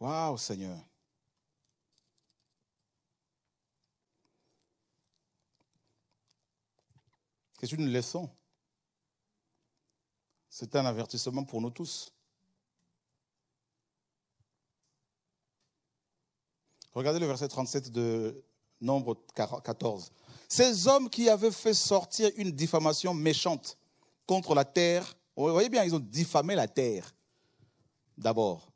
Waouh, Seigneur. C'est une leçon. C'est un avertissement pour nous tous. Regardez le verset 37 de Nombre 14. Ces hommes qui avaient fait sortir une diffamation méchante contre la terre, vous voyez bien, ils ont diffamé la terre d'abord.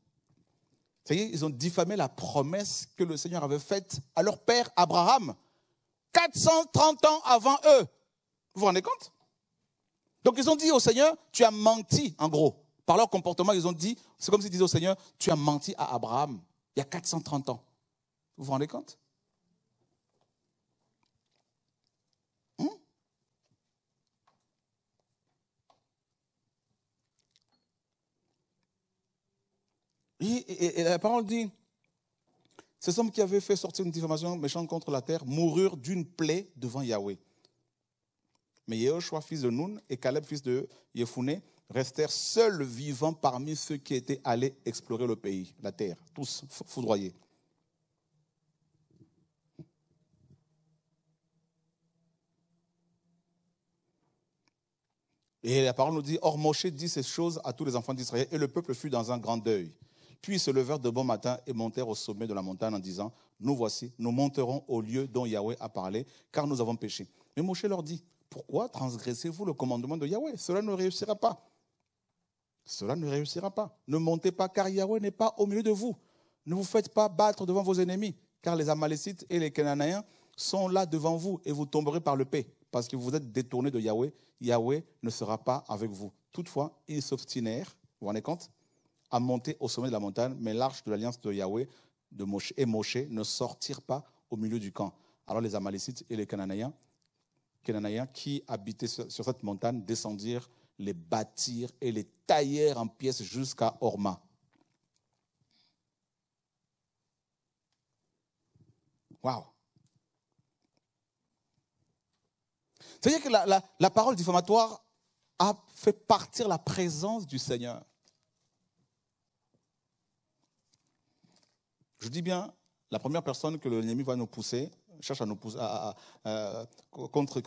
Ça ils ont diffamé la promesse que le Seigneur avait faite à leur père Abraham, 430 ans avant eux. Vous vous rendez compte Donc, ils ont dit au Seigneur, tu as menti, en gros. Par leur comportement, ils ont dit, c'est comme s'ils disaient au Seigneur, tu as menti à Abraham il y a 430 ans. Vous vous rendez compte Et, la parole dit, ces hommes qui avaient fait sortir une diffamation méchante contre la terre moururent d'une plaie devant Yahweh. Mais Yehoshua, fils de Nun, et Caleb, fils de Yefouné, restèrent seuls vivants parmi ceux qui étaient allés explorer le pays, la terre, tous foudroyés. Et la parole nous dit, Or Moshe dit ces choses à tous les enfants d'Israël, et le peuple fut dans un grand deuil. Puis se levèrent de bon matin et montèrent au sommet de la montagne en disant, nous voici, nous monterons au lieu dont Yahweh a parlé, car nous avons péché. Mais Moshe leur dit, pourquoi transgressez-vous le commandement de Yahweh Cela ne réussira pas. Cela ne réussira pas. Ne montez pas, car Yahweh n'est pas au milieu de vous. Ne vous faites pas battre devant vos ennemis, car les Amalécites et les Cananéens sont là devant vous, et vous tomberez par le paix, parce que vous êtes détournés de Yahweh. Yahweh ne sera pas avec vous. Toutefois, ils s'obstinèrent, vous vous rendez compte à monter au sommet de la montagne, mais l'arche de l'alliance de Yahweh de Moshe et Moshe ne sortirent pas au milieu du camp. Alors les Amalécites et les Cananéens, qui habitaient sur, cette montagne descendirent, les bâtirent et les taillèrent en pièces jusqu'à Horma. Waouh! C'est-à-dire que la parole diffamatoire a fait partir la présence du Seigneur. Je dis bien, la première personne que l'ennemi va nous pousser, cherche à nous pousser euh, contre,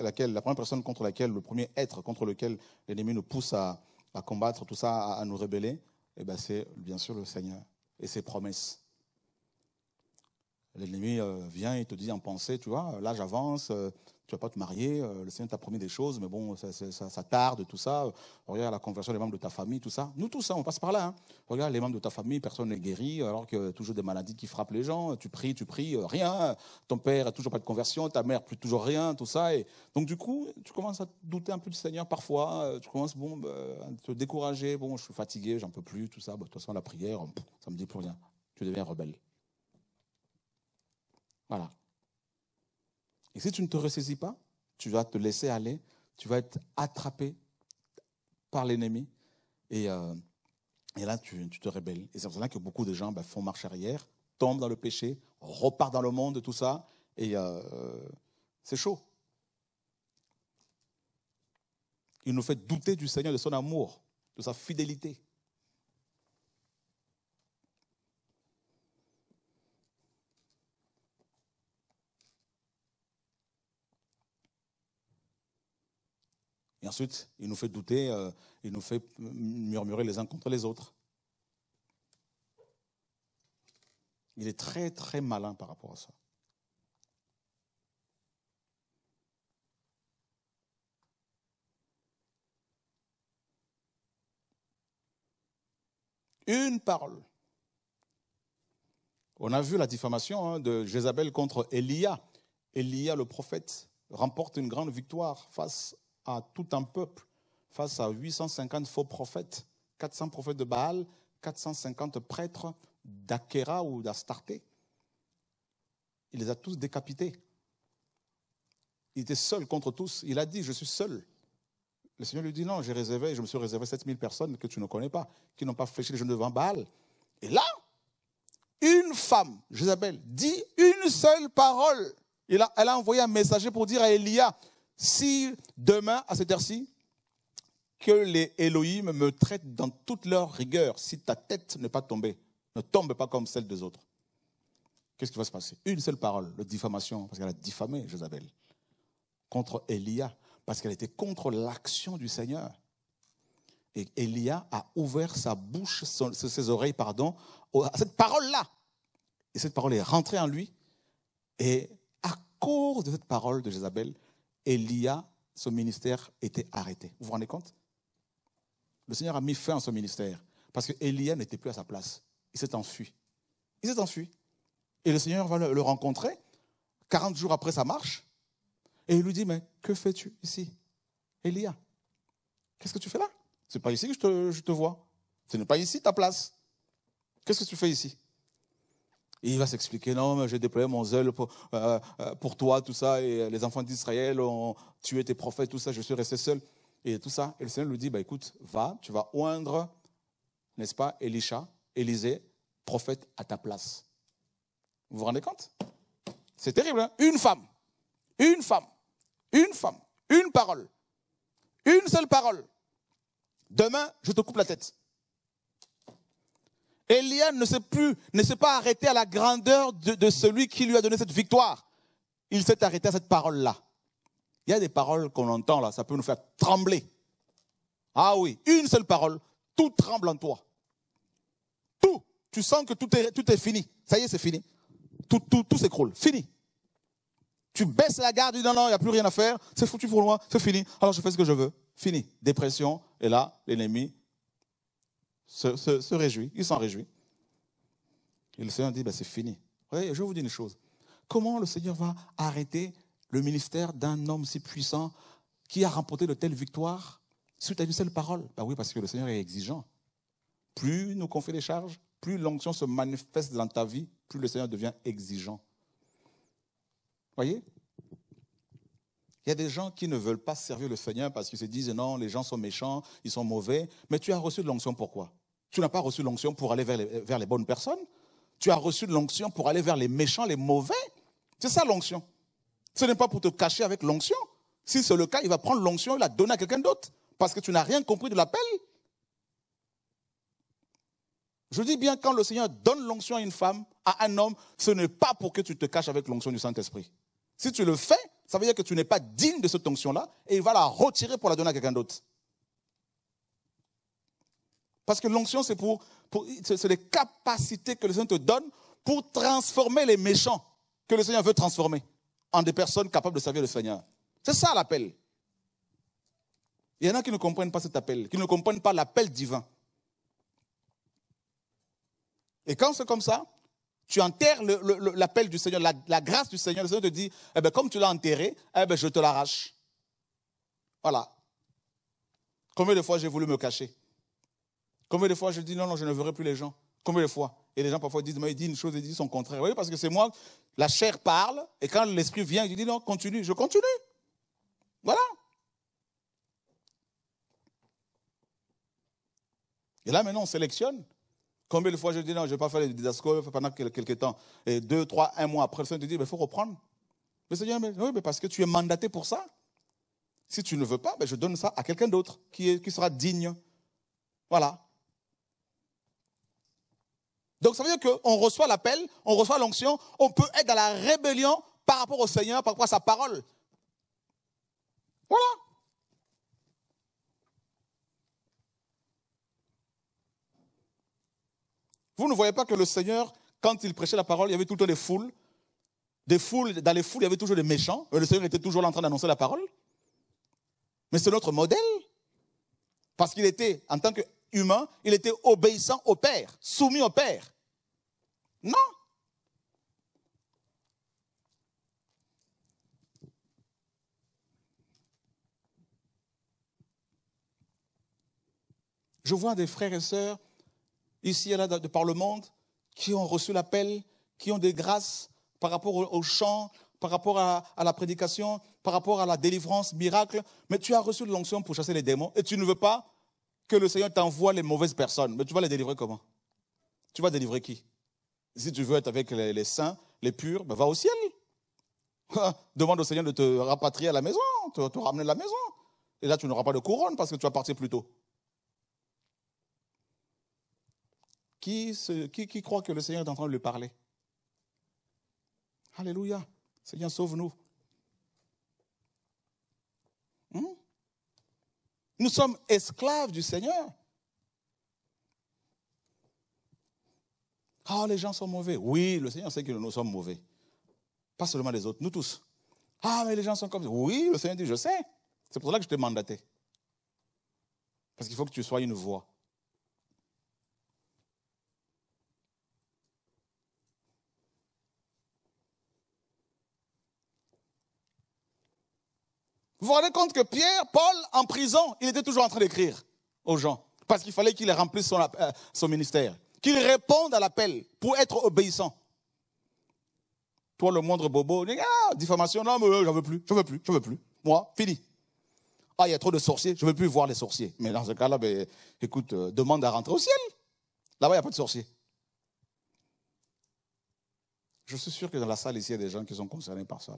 laquelle, la première personne contre laquelle, le premier être contre lequel l'ennemi nous pousse à, combattre, tout ça, à, nous rebeller, eh ben c'est bien sûr le Seigneur et ses promesses. L'ennemi euh, vient, il te dit en pensée, tu vois, là j'avance, euh, tu vas pas te marier, euh, le Seigneur t'a promis des choses, mais bon, ça, tarde, tout ça. Regarde la conversion des membres de ta famille, tout ça. Nous tout ça, on passe par là. Hein. Regarde les membres de ta famille, personne n'est guéri, alors que toujours des maladies qui frappent les gens. Tu pries, tu pries, euh, rien. Ton père a toujours pas de conversion, ta mère plus toujours rien, tout ça. Et donc du coup, tu commences à douter un peu du Seigneur parfois. Euh, tu commences, bon, bah, à te décourager. Bon, je suis fatigué, j'en peux plus, tout ça. Bah, de toute façon, la prière, ça me dit plus rien. Tu deviens rebelle. Voilà. Et si tu ne te ressaisis pas, tu vas te laisser aller, tu vas être attrapé par l'ennemi. Et, euh, là, tu, te rébelles. Et c'est pour cela que beaucoup de gens ben, font marche arrière, tombent dans le péché, repartent dans le monde, tout ça. Et euh, c'est chaud. Il nous fait douter du Seigneur, de son amour, de sa fidélité. ensuite, il nous fait douter, euh, il nous fait murmurer les uns contre les autres. Il est très très malin par rapport à ça. Une parole. On a vu la diffamation hein, de Jézabel contre Elia. Elia, le prophète, remporte une grande victoire face à tout un peuple face à 850 faux prophètes, 400 prophètes de Baal, 450 prêtres d'Akéra ou d'Astarté. Il les a tous décapités. Il était seul contre tous. Il a dit, je suis seul. Le Seigneur lui dit, non, j'ai réservé, je me suis réservé 7000 personnes que tu ne connais pas, qui n'ont pas fléchi les genoux devant Baal. Et là, une femme, Jézabel, dit une seule parole. elle a envoyé un messager pour dire à Elia, si demain, à cette heure-ci, que les Elohim me traitent dans toute leur rigueur, si ta tête n'est pas tombée, ne tombe pas comme celle des autres, qu'est-ce qui va se passer Une seule parole, la diffamation, parce qu'elle a diffamé Jézabel, contre Elia, parce qu'elle était contre l'action du Seigneur. Et Elia a ouvert sa bouche, ses oreilles, pardon, à cette parole-là. Et cette parole est rentrée en lui. Et à cause de cette parole de Jézabel, Elia, son ministère était arrêté. Vous vous rendez compte Le Seigneur a mis fin à son ministère parce que n'était plus à sa place. Il s'est enfui. Il s'est enfui. Et le Seigneur va le, rencontrer 40 jours après sa marche. Et il lui dit, mais que fais-tu ici Elia, qu'est-ce que tu fais là C'est pas ici que je te, je te vois. Ce n'est pas ici ta place. Qu'est-ce que tu fais ici il va s'expliquer, non, mais j'ai déployé mon zèle pour, euh, euh, pour toi, tout ça, et les enfants d'Israël ont tué tes prophètes, tout ça, je suis resté seul. Et tout ça, et le Seigneur lui dit, bah, écoute, va, tu vas oindre, n'est-ce pas, Elisha, Élisée, prophète à ta place. Vous vous rendez compte C'est terrible, hein Une femme, une femme, une femme, une parole, une seule parole. Demain, je te coupe la tête. Eliane ne s'est plus, ne s'est pas arrêté à la grandeur de, celui qui lui a donné cette victoire. Il s'est arrêté à cette parole-là. Il y a des paroles qu'on entend là, ça peut nous faire trembler. Ah oui, une seule parole, tout tremble en toi. Tout, tu sens que tout est, fini. Ça y est, c'est fini. Tout, tout, s'écroule. Fini. Tu baisses la garde, tu dis non, non, il n'y a plus rien à faire, c'est foutu pour loin, c'est fini. Alors je fais ce que je veux. Fini. Dépression, et là, l'ennemi se, se, réjouit, il s'en réjouit. Et le Seigneur dit, ben, c'est fini. je vais vous dis une chose. Comment le Seigneur va arrêter le ministère d'un homme si puissant qui a remporté de telles victoires suite à une seule parole ben oui, parce que le Seigneur est exigeant. Plus nous confions les charges, plus l'onction se manifeste dans ta vie, plus le Seigneur devient exigeant. Voyez il y a des gens qui ne veulent pas servir le Seigneur parce qu'ils se disent non, les gens sont méchants, ils sont mauvais, mais tu as reçu de l'onction pourquoi tu n'as pas reçu l'onction pour aller vers les, bonnes personnes. Tu as reçu l'onction pour aller vers les méchants, les mauvais. C'est ça l'onction. Ce n'est pas pour te cacher avec l'onction. Si c'est le cas, il va prendre l'onction et la donner à quelqu'un d'autre parce que tu n'as rien compris de l'appel. Je dis bien, quand le Seigneur donne l'onction à une femme, à un homme, ce n'est pas pour que tu te caches avec l'onction du Saint-Esprit. Si tu le fais, ça veut dire que tu n'es pas digne de cette onction-là et il va la retirer pour la donner à quelqu'un d'autre. Parce que l'onction, c'est pour, les capacités que le Seigneur te donne pour transformer les méchants que le Seigneur veut transformer en des personnes capables de servir le Seigneur. C'est ça l'appel. Il y en a qui ne comprennent pas cet appel, qui ne comprennent pas l'appel divin. Et quand c'est comme ça, tu enterres l'appel du Seigneur, la, grâce du Seigneur. Le Seigneur te dit, eh ben, comme tu l'as enterré, eh ben, je te l'arrache. Voilà. Combien de fois j'ai voulu me cacher Combien de fois je dis non, non, je ne verrai plus les gens Combien de fois Et les gens parfois disent, mais il dit une chose et il dit son contraire. Vous voyez, parce que c'est moi, la chair parle, et quand l'esprit vient, il dit non, continue, je continue. Voilà. Et là maintenant, on sélectionne. Combien de fois je dis non, je ne vais pas faire les discours pendant quelques temps. Et deux, trois, un mois après, le Seigneur te dit, il faut reprendre. Le Seigneur, mais, oui, mais parce que tu es mandaté pour ça. Si tu ne veux pas, ben, je donne ça à quelqu'un d'autre qui, qui sera digne. Voilà. Donc ça veut dire qu'on reçoit l'appel, on reçoit l'onction, on peut être dans la rébellion par rapport au Seigneur, par rapport à sa parole. Voilà. Vous ne voyez pas que le Seigneur, quand il prêchait la parole, il y avait tout le temps des foules. Des foules, dans les foules, il y avait toujours des méchants. Le Seigneur était toujours en train d'annoncer la parole. Mais c'est notre modèle. Parce qu'il était, en tant que humain, il était obéissant au Père, soumis au Père. Non. Je vois des frères et sœurs ici et là de par le monde qui ont reçu l'appel, qui ont des grâces par rapport au chant, par rapport à, la prédication, par rapport à la délivrance miracle. Mais tu as reçu de l'onction pour chasser les démons et tu ne veux pas que le Seigneur t'envoie les mauvaises personnes. Mais tu vas les délivrer comment Tu vas délivrer qui Si tu veux être avec les, saints, les purs, ben va au ciel. Ah, demande au Seigneur de te rapatrier à la maison, de te ramener à la maison. Et là, tu n'auras pas de couronne parce que tu vas partir plus tôt. Qui, qui croit que le Seigneur est en train de lui parler Alléluia. Seigneur, sauve-nous. Hmm? Nous sommes esclaves du Seigneur. Ah, les gens sont mauvais. Oui, le Seigneur sait que nous sommes mauvais. Pas seulement les autres, nous tous. Ah, mais les gens sont comme ça. Oui, le Seigneur dit, je sais. C'est pour cela que je t'ai mandaté. Parce qu'il faut que tu sois une voix. Vous vous rendez compte que Pierre, Paul, en prison, il était toujours en train d'écrire aux gens, parce qu'il fallait qu'il remplisse euh, son, ministère, qu'il réponde à l'appel pour être obéissant. Toi, le moindre bobo, ah, diffamation, non, mais je euh, j'en veux plus, ne veux plus, ne veux plus. Moi, fini. Ah, il y a trop de sorciers, je ne veux plus voir les sorciers. Mais dans ce cas-là, ben, écoute, euh, demande à rentrer au ciel. Là-bas, il n'y a pas de sorciers. Je suis sûr que dans la salle, ici, il y a des gens qui sont concernés par ça.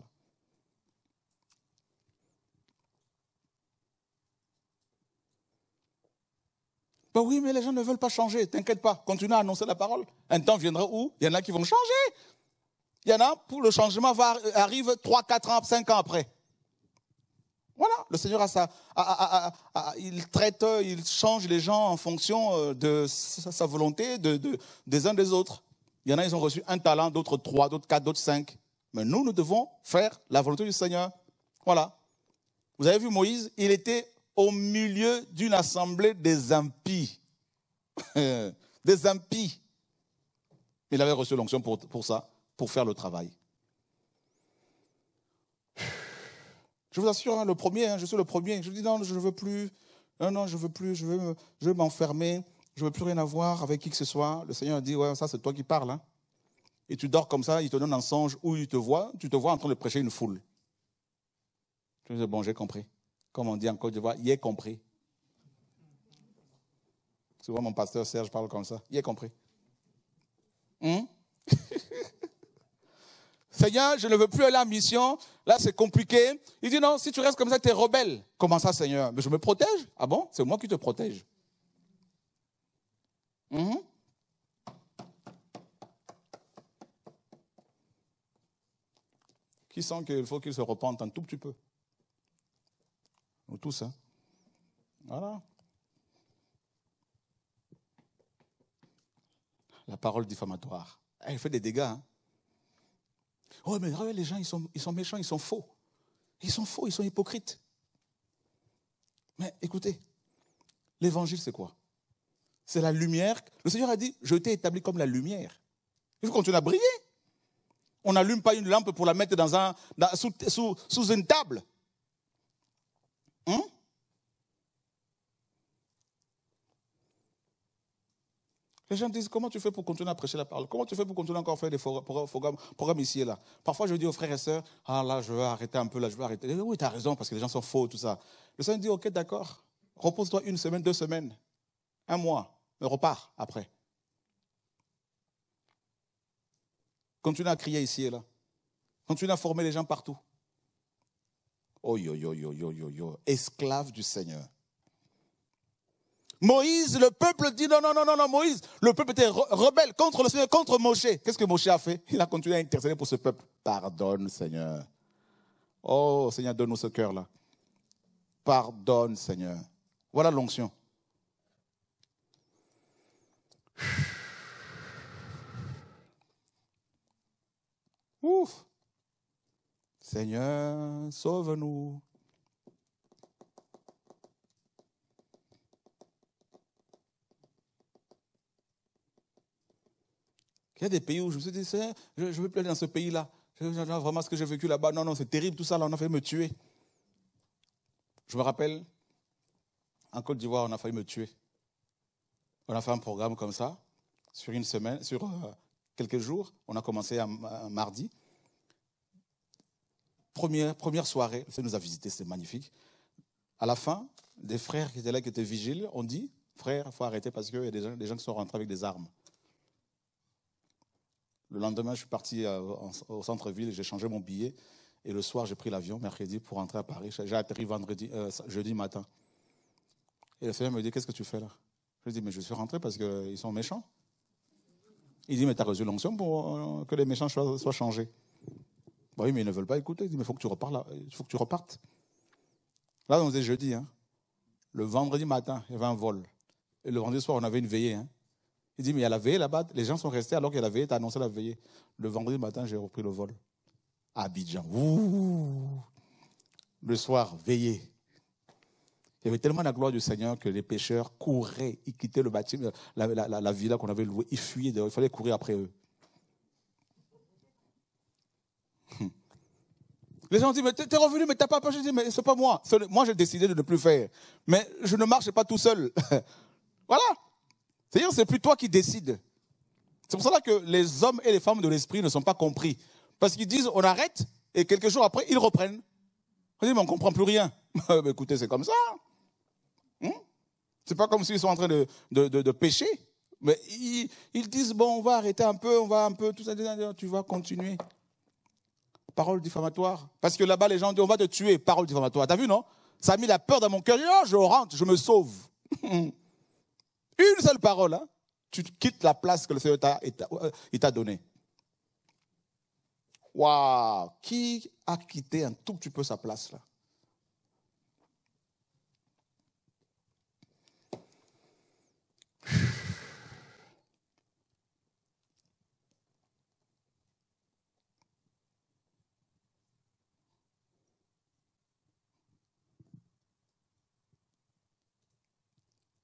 Ben oui, mais les gens ne veulent pas changer. T'inquiète pas, continue à annoncer la parole. Un temps viendra où il y en a qui vont changer. Il y en a pour le changement va, euh, arrive 3, 4 ans, 5 ans après. Voilà, le Seigneur a sa, il traite, il change les gens en fonction euh, de sa volonté, de, de, des uns des autres. Il y en a, ils ont reçu un talent, d'autres trois, d'autres quatre, d'autres cinq. Mais nous, nous devons faire la volonté du Seigneur. Voilà. Vous avez vu Moïse, il était au milieu d'une assemblée des impies. des impies. Il avait reçu l'onction pour, ça, pour faire le travail. Je vous assure, hein, le premier, hein, je suis le premier. Je dis non, je ne veux plus. Non, non, je ne veux plus. Je veux, je veux m'enfermer. Je ne veux plus rien avoir avec qui que ce soit. Le Seigneur dit Ouais, ça, c'est toi qui parles. Hein. Et tu dors comme ça, il te donne un songe où il te voit. Tu te vois en train de prêcher une foule. je dis Bon, j'ai compris comme on dit en Côte d'Ivoire, il est compris. Souvent, mon pasteur Serge parle comme ça. Il est compris. Hum? Seigneur, je ne veux plus aller en mission. Là, c'est compliqué. Il dit non, si tu restes comme ça, tu es rebelle. Comment ça, Seigneur Mais je me protège. Ah bon C'est moi qui te protège. Hum? Qui sent qu'il faut qu'il se repente un tout petit peu nous tous. Voilà. La parole diffamatoire. Eh, elle fait des dégâts. Oh, mais les gens, ils sont, ils sont méchants, ils sont faux. Ils sont faux, ils sont hypocrites. Mais écoutez, l'évangile, c'est quoi C'est la lumière. Le Seigneur a dit Je t'ai établi comme la lumière. Il faut continuer à briller. On n'allume pas une lampe pour la mettre dans un, sous une table. Hein? Les gens disent, comment tu fais pour continuer à prêcher la parole Comment tu fais pour continuer encore à faire des programmes, ici et là Parfois, je dis aux frères et sœurs, ah là, je vais arrêter un peu, là, je vais arrêter. Oui, tu as raison, parce que les gens sont faux, tout ça. Le Seigneur dit, ok, d'accord, repose-toi une semaine, deux semaines, un mois, mais repars après. Continue à crier ici et là. Continue à former les gens partout. Oh yo yo yo yo yo yo, esclave du Seigneur. Moïse, le peuple dit non, non, non, non, non, Moïse, le peuple était rebelle contre le Seigneur, contre Moshe. Qu'est-ce que Moshe a fait Il a continué à intercéder pour ce peuple. Pardonne, Seigneur. Oh, Seigneur, donne-nous ce cœur-là. Pardonne, Seigneur. Voilà l'onction. Ouf. Seigneur, sauve-nous. Il y a des pays où je me suis dit, je ne veux plus aller dans ce pays-là. Vraiment, ce que j'ai vécu là-bas, non, non, c'est terrible, tout ça, là, on a failli me tuer. Je me rappelle, en Côte d'Ivoire, on a failli me tuer. On a fait un programme comme ça, sur une semaine, sur euh, quelques jours. On a commencé un mardi première, première soirée, Seigneur nous a visité, c'est magnifique. À la fin, des frères qui étaient là, qui étaient vigiles, ont dit Frère, il faut arrêter parce qu'il y a des gens, qui sont rentrés avec des armes. Le lendemain, je suis parti euh, au centre-ville, j'ai changé mon billet. Et le soir, j'ai pris l'avion, mercredi, pour rentrer à Paris. J'ai atterri vendredi, euh, jeudi matin. Et le Seigneur me dit Qu'est-ce que tu fais là Je lui dis Mais je suis rentré parce qu'ils sont méchants. Il dit Mais tu as reçu l'onction pour euh, que les méchants soient changés. Bah oui, mais ils ne veulent pas écouter. Ils disent, mais il faut que tu repartes. Il faut que tu repartes. Là, on faisait jeudi. Hein. Le vendredi matin, il y avait un vol. Et le vendredi soir, on avait une veillée. Hein. Il dit, mais il y a la veillée là-bas. Les gens sont restés alors qu'il y a la veillée. Tu as annoncé la veillée. Le vendredi matin, j'ai repris le vol. Abidjan. Le soir, veillée. Il y avait tellement la gloire du Seigneur que les pêcheurs couraient. Ils quittaient le bâtiment, la, villa qu'on avait louée. Ils fuyaient Il fallait courir après eux. Les gens disent, mais t'es revenu, mais t'as pas peur, Je dis, mais c'est pas moi. Moi, j'ai décidé de ne plus faire. Mais je ne marche pas tout seul. voilà. C'est-à-dire, c'est plus toi qui décides. C'est pour cela que les hommes et les femmes de l'esprit ne sont pas compris. Parce qu'ils disent, on arrête, et quelques jours après, ils reprennent. On dit, mais on comprend plus rien. écoutez, c'est comme ça. Hmm? c'est pas comme s'ils sont en train de, de, pécher. Mais ils, ils disent, bon, on va arrêter un peu, on va un peu, tout ça, tu vas continuer. Parole diffamatoire. Parce que là-bas, les gens disent, on va te tuer. Parole diffamatoire. T'as vu, non Ça a mis la peur dans mon cœur. Oh, je rentre, je me sauve. Une seule parole. Hein. Tu quittes la place que le Seigneur euh, t'a donnée. Waouh Qui a quitté un tout petit peu sa place là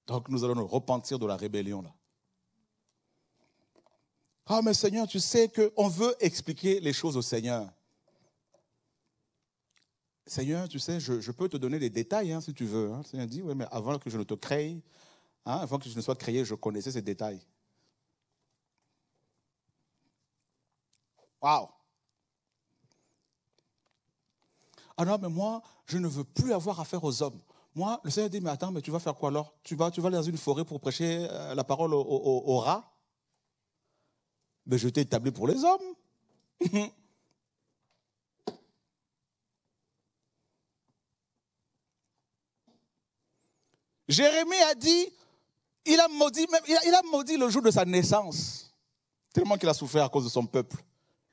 Donc nous allons nous repentir de la rébellion là. Ah, mais Seigneur, tu sais qu'on veut expliquer les choses au Seigneur. Seigneur, tu sais, je, peux te donner des détails hein, si tu veux. Le hein. Seigneur dit, oui, mais avant que je ne te crée, hein, avant que je ne sois créé, je connaissais ces détails. Waouh! Ah non, mais moi, je ne veux plus avoir affaire aux hommes. Moi, le Seigneur dit, mais attends, mais tu vas faire quoi alors tu vas, tu vas dans une forêt pour prêcher euh, la parole aux, rats Mais je t'ai établi pour les hommes. Jérémie a dit, il a maudit, même, il, a, maudit le jour de sa naissance, tellement qu'il a souffert à cause de son peuple.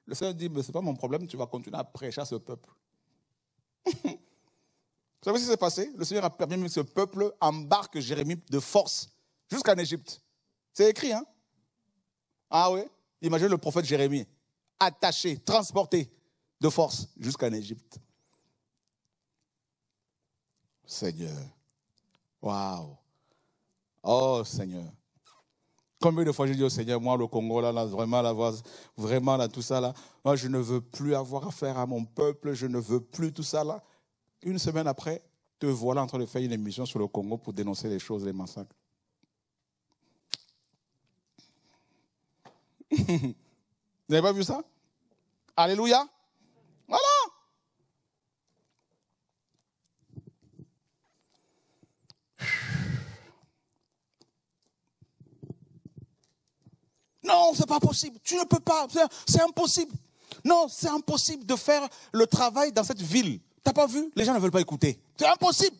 Le Seigneur dit, mais ce n'est pas mon problème, tu vas continuer à prêcher à ce peuple. Vous savez ce qui s'est passé Le Seigneur a permis que ce peuple embarque Jérémie de force jusqu'en Égypte. C'est écrit, hein Ah oui Imaginez le prophète Jérémie, attaché, transporté de force jusqu'en Égypte. Seigneur. Waouh. Oh Seigneur. Combien de fois j'ai dit au Seigneur, moi le Congo là, là vraiment la vraiment là tout ça là, moi je ne veux plus avoir affaire à mon peuple, je ne veux plus tout ça là une semaine après, te voilà en train de faire une émission sur le Congo pour dénoncer les choses, les massacres. Vous n'avez pas vu ça Alléluia Voilà Non, c'est pas possible. Tu ne peux pas. C'est impossible. Non, c'est impossible de faire le travail dans cette ville. T'as pas vu Les gens ne veulent pas écouter. C'est impossible.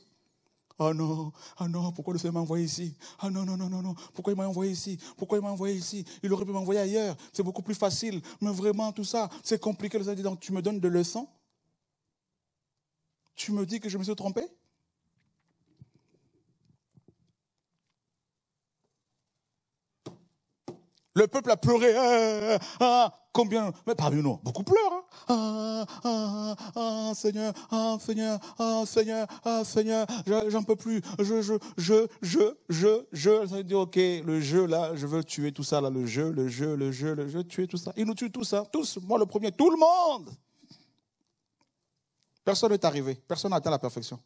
Oh non, oh non, pourquoi le Seigneur m'a envoyé ici oh non, non, non, non, non, pourquoi il m'a envoyé ici Pourquoi il m'a envoyé ici Il aurait pu m'envoyer ailleurs, c'est beaucoup plus facile. Mais vraiment, tout ça, c'est compliqué. dit, donc tu me donnes des leçons Tu me dis que je me suis trompé Le peuple a pleuré. Eh, eh, eh, ah, combien Mais parmi nous, beaucoup pleurent. Hein. Ah, ah, ah Seigneur, ah, Seigneur, Seigneur, Seigneur, j'en peux plus. Je, je, je, je, je, je. Ça veut dire, ok, le jeu là, je veux tuer tout ça là, le jeu, le jeu, le jeu, le jeu, tuer tout ça. Ils nous tuent tous, ça, hein. tous. Moi le premier, tout le monde. Personne n'est arrivé. Personne n'a atteint la perfection.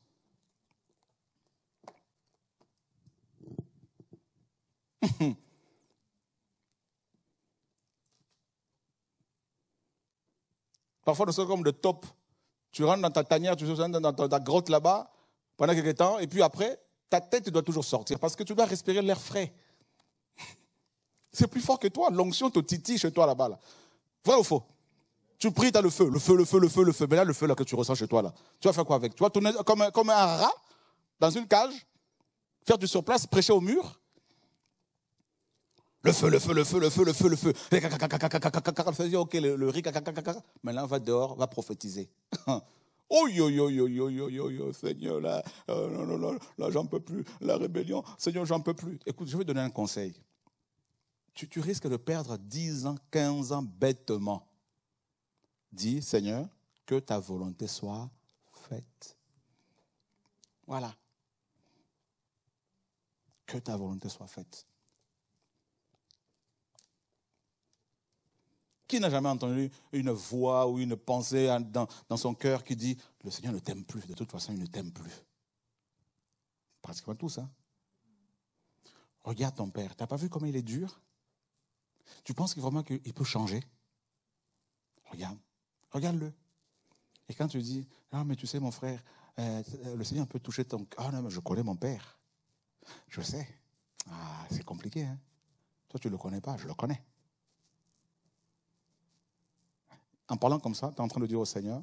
Parfois, nous comme de top. Tu rentres dans ta tanière, tu rentres dans ta, grotte là-bas pendant quelques temps, et puis après, ta tête doit toujours sortir parce que tu dois respirer l'air frais. C'est plus fort que toi. L'onction te titille chez toi là-bas. Là. Vrai ou faux Tu pries, tu as le feu, le feu, le feu, le feu, le feu. Mais là, le feu là, que tu ressens chez toi, là, tu vas faire quoi avec Tu vas tourner comme, comme un rat dans une cage, faire du surplace, prêcher au mur le feu, le feu, le feu, le feu, le feu, le feu. ok, le, le riz, maintenant va dehors, va prophétiser. Oh yo yo yo yo yo yo Seigneur euh, là, là, là j'en peux plus, la rébellion, Seigneur j'en peux plus. Écoute, je vais donner un conseil. Tu, tu risques de perdre 10 ans, 15 ans bêtement. Dis Seigneur, que ta volonté soit faite. Voilà. Que ta volonté soit faite. Qui n'a jamais entendu une voix ou une pensée dans, son cœur qui dit Le Seigneur ne t'aime plus, de toute façon, il ne t'aime plus Pratiquement tous, hein. Regarde ton père, tu t'as pas vu comment il est dur Tu penses vraiment qu'il peut changer Regarde, regarde-le. Et quand tu dis Non, ah, mais tu sais, mon frère, euh, le Seigneur peut toucher ton cœur. Ah non, mais je connais mon père. Je sais. Ah, c'est compliqué, hein. Toi, tu ne le connais pas, je le connais. en parlant comme ça, tu es en train de dire au Seigneur,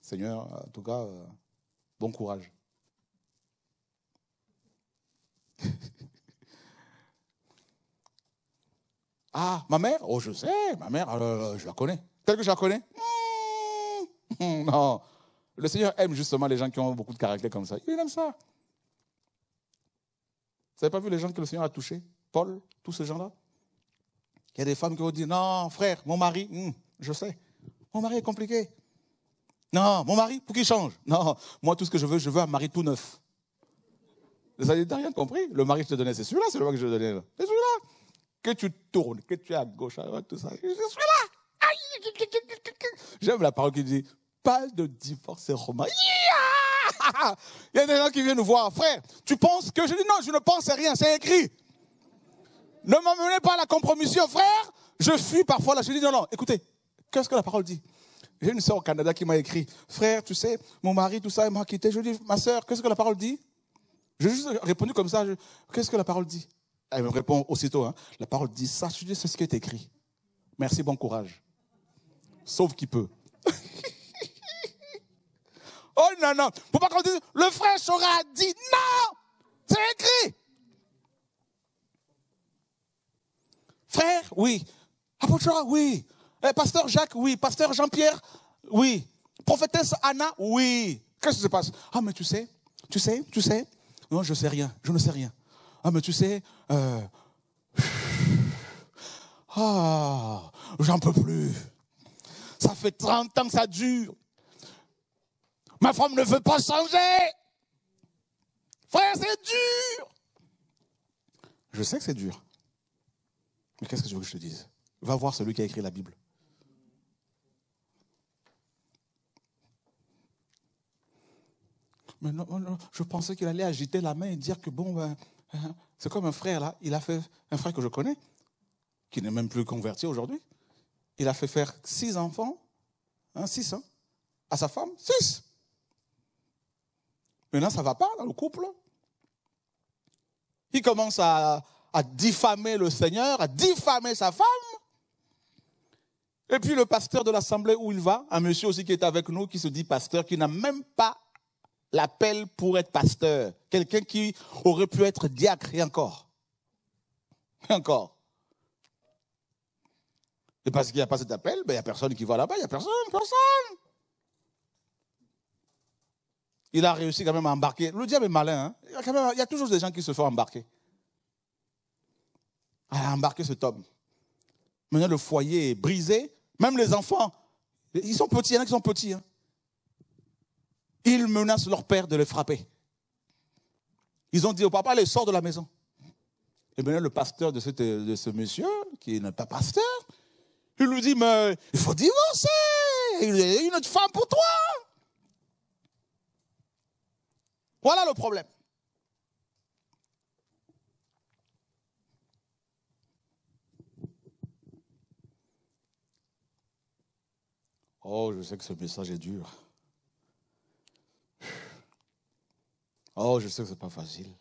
Seigneur, euh, en tout cas, euh, bon courage. ah, ma mère Oh, je sais, ma mère, euh, je la connais. Telle que je la connais hmm. Non. Le Seigneur aime justement les gens qui ont beaucoup de caractère comme ça. Il aime ça. Vous n'avez pas vu les gens que le Seigneur a touchés Paul, tous ces gens-là Il y a des femmes qui ont dit, « non, frère, mon mari, hmm je sais. Mon mari est compliqué. Non, mon mari, pour qu'il change. Non, moi, tout ce que je veux, je veux un mari tout neuf. Vous n'avez rien compris Le mari que je te donnais, c'est celui-là, c'est le mari que je te donnais. C'est celui-là. Que tu tournes, que tu es à gauche, à droite, tout ça. C'est celui-là. J'aime la parole qui dit pas de divorce romain. Il y a des gens qui viennent nous voir. Frère, tu penses que je dis non, je ne pense à rien, c'est écrit. Ne m'emmenez pas à la compromission, frère. Je fuis parfois là. Je dis non, non, écoutez, Qu'est-ce que la parole dit J'ai une soeur au Canada qui m'a écrit, frère, tu sais, mon mari, tout ça, il m'a quitté. Je lui ai ma soeur, qu'est-ce que la parole dit J'ai juste répondu comme ça, qu'est-ce que la parole dit Elle me répond aussitôt, hein, la parole dit ça, je lui dis, c'est ce qui est écrit. Merci, bon courage. Sauf qui peut. oh non, non. Pour pas qu'on dise, le frère Chora dit, non, c'est écrit. Frère, oui. Apôtre oui. Eh, pasteur Jacques, oui. Pasteur Jean-Pierre, oui. Prophétesse Anna, oui. Qu'est-ce qui se passe Ah, mais tu sais, tu sais, tu sais. Non, je ne sais rien, je ne sais rien. Ah, mais tu sais, euh, ah, j'en peux plus. Ça fait 30 ans que ça dure. Ma femme ne veut pas changer. Frère, c'est dur. Je sais que c'est dur. Mais qu'est-ce que tu veux que je te dise Va voir celui qui a écrit la Bible. Mais non, je pensais qu'il allait agiter la main et dire que bon, ben, hein, c'est comme un frère là. Il a fait un frère que je connais, qui n'est même plus converti aujourd'hui. Il a fait faire six enfants, hein, six, hein, à sa femme, six. Maintenant, ça va pas dans le couple. Il commence à diffamer le Seigneur, à diffamer sa femme. Et puis le pasteur de l'assemblée où il va, un monsieur aussi qui est avec nous, qui se dit pasteur, qui n'a même pas l'appel pour être pasteur, quelqu'un qui aurait pu être diacre et encore. Et encore. Et parce qu'il n'y a pas cet appel, ben, il n'y a personne qui va là-bas, il n'y a personne, personne. Il a réussi quand même à embarquer. Le diable est malin, hein il, y a quand même, il y a toujours des gens qui se font embarquer. À a embarqué cet homme. Maintenant, le foyer est brisé. Même les enfants, ils sont petits, il y en a qui sont petits. Hein. Ils menacent leur père de les frapper. Ils ont dit au oh, papa, les sort de la maison. Et maintenant, le pasteur de, de ce monsieur, qui n'est pas pasteur, il lui dit, mais il faut divorcer, il y a une autre femme pour toi. Voilà le problème. Oh, je sais que ce message est dur. Oh, je sais que ce n'est pas facile.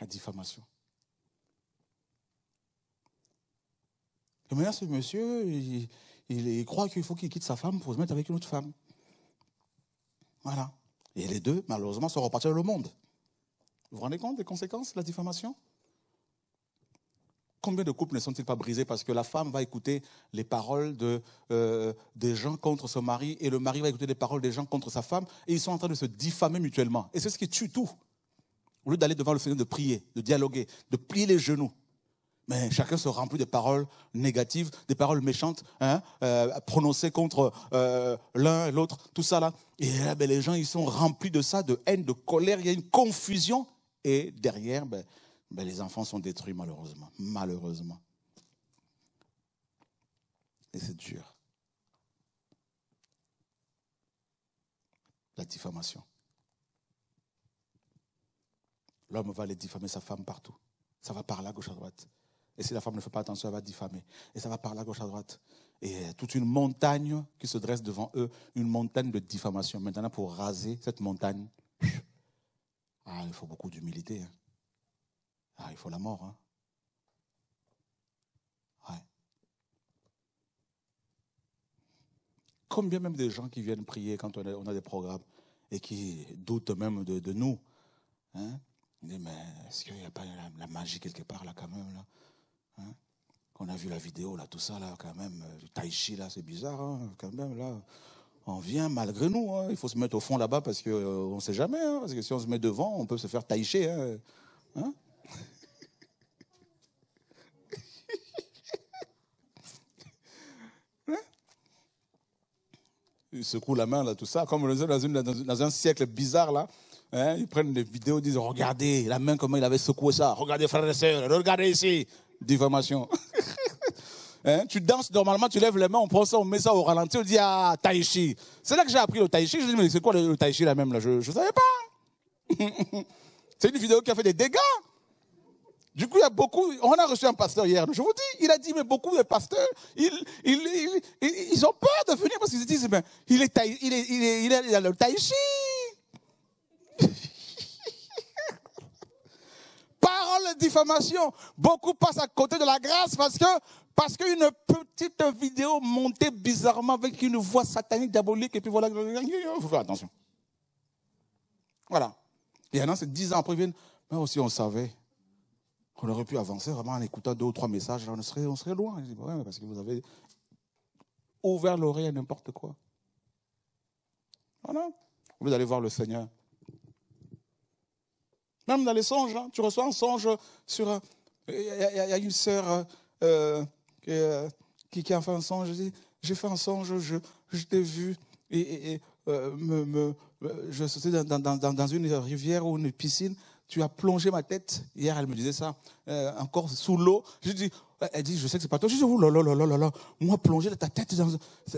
La diffamation. Et maintenant, ce monsieur, il, croit qu'il faut qu'il quitte sa femme pour se mettre avec une autre femme. Voilà. Et les deux, malheureusement, sont repartis dans le monde. Vous vous rendez compte des conséquences de la diffamation combien de couples ne sont-ils pas brisés parce que la femme va écouter les paroles de, euh, des gens contre son mari et le mari va écouter les paroles des gens contre sa femme et ils sont en train de se diffamer mutuellement. Et c'est ce qui tue tout. Au lieu d'aller devant le Seigneur, de prier, de dialoguer, de plier les genoux. Mais chacun se remplit de paroles négatives, des paroles méchantes, hein, euh, prononcées contre euh, l'un et l'autre, tout ça là. Et ben, les gens, ils sont remplis de ça, de haine, de colère, il y a une confusion. Et derrière, ben, ben, les enfants sont détruits malheureusement. Malheureusement. Et c'est dur. La diffamation. L'homme va aller diffamer sa femme partout. Ça va par là, gauche à droite. Et si la femme ne fait pas attention, elle va diffamer. Et ça va par là, gauche à droite. Et euh, toute une montagne qui se dresse devant eux, une montagne de diffamation. Maintenant, pour raser cette montagne, ah, il faut beaucoup d'humilité. Hein. Ah, il faut la mort, hein ouais. Combien même des gens qui viennent prier quand on a, des programmes et qui doutent même de, nous. Hein ils disent, mais est-ce qu'il n'y a pas la, magie quelque part là quand même là hein On a vu la vidéo là, tout ça là quand même, euh, du tai chi là, c'est bizarre hein, quand même là on vient malgré nous. Hein. Il faut se mettre au fond là-bas parce qu'on euh, ne sait jamais. Hein. Parce que si on se met devant, on peut se faire taïcher. Hein. hein. ils secouent la main, là, tout ça, comme le dans, un siècle bizarre, là. Hein, ils prennent des vidéos, ils disent Regardez la main, comment il avait secoué ça. Regardez, frères et sœurs, regardez ici. Diffamation. Hein, tu danses normalement, tu lèves les mains, on prend ça, on met ça au ralenti, on dit Ah, Taichi. C'est là que j'ai appris le Taichi. Je dis Mais c'est quoi le, là même là Je ne savais pas. c'est une vidéo qui a fait des dégâts. Du coup, il y a beaucoup, on a reçu un pasteur hier, je vous dis, il a dit, mais beaucoup de pasteurs, ils, ils, ont peur de venir parce qu'ils se disent, mais il est, il est, il est, il Parole de diffamation. Beaucoup passent à côté de la grâce parce que, parce qu'une petite vidéo montée bizarrement avec une voix satanique, diabolique, et puis voilà, il faut faire attention. Voilà. Et y en c'est dix ans après, mais aussi on savait. On aurait pu avancer vraiment en écoutant deux ou trois messages, là, on serait, on serait loin. Je parce que vous avez ouvert l'oreille à n'importe quoi. Voilà. Vous allez voir le Seigneur. Même dans les songes, hein. tu reçois un songe sur. Euh, il y, a une sœur euh, euh, qui, a fait un songe. J'ai fait un songe, je, t'ai vu, et, je suis dans une rivière ou une piscine tu as plongé ma tête. Hier, elle me disait ça, euh, encore sous l'eau. Je dis, elle dit, je sais que c'est pas toi. Je dis, oh Moi, plonger ta tête dans,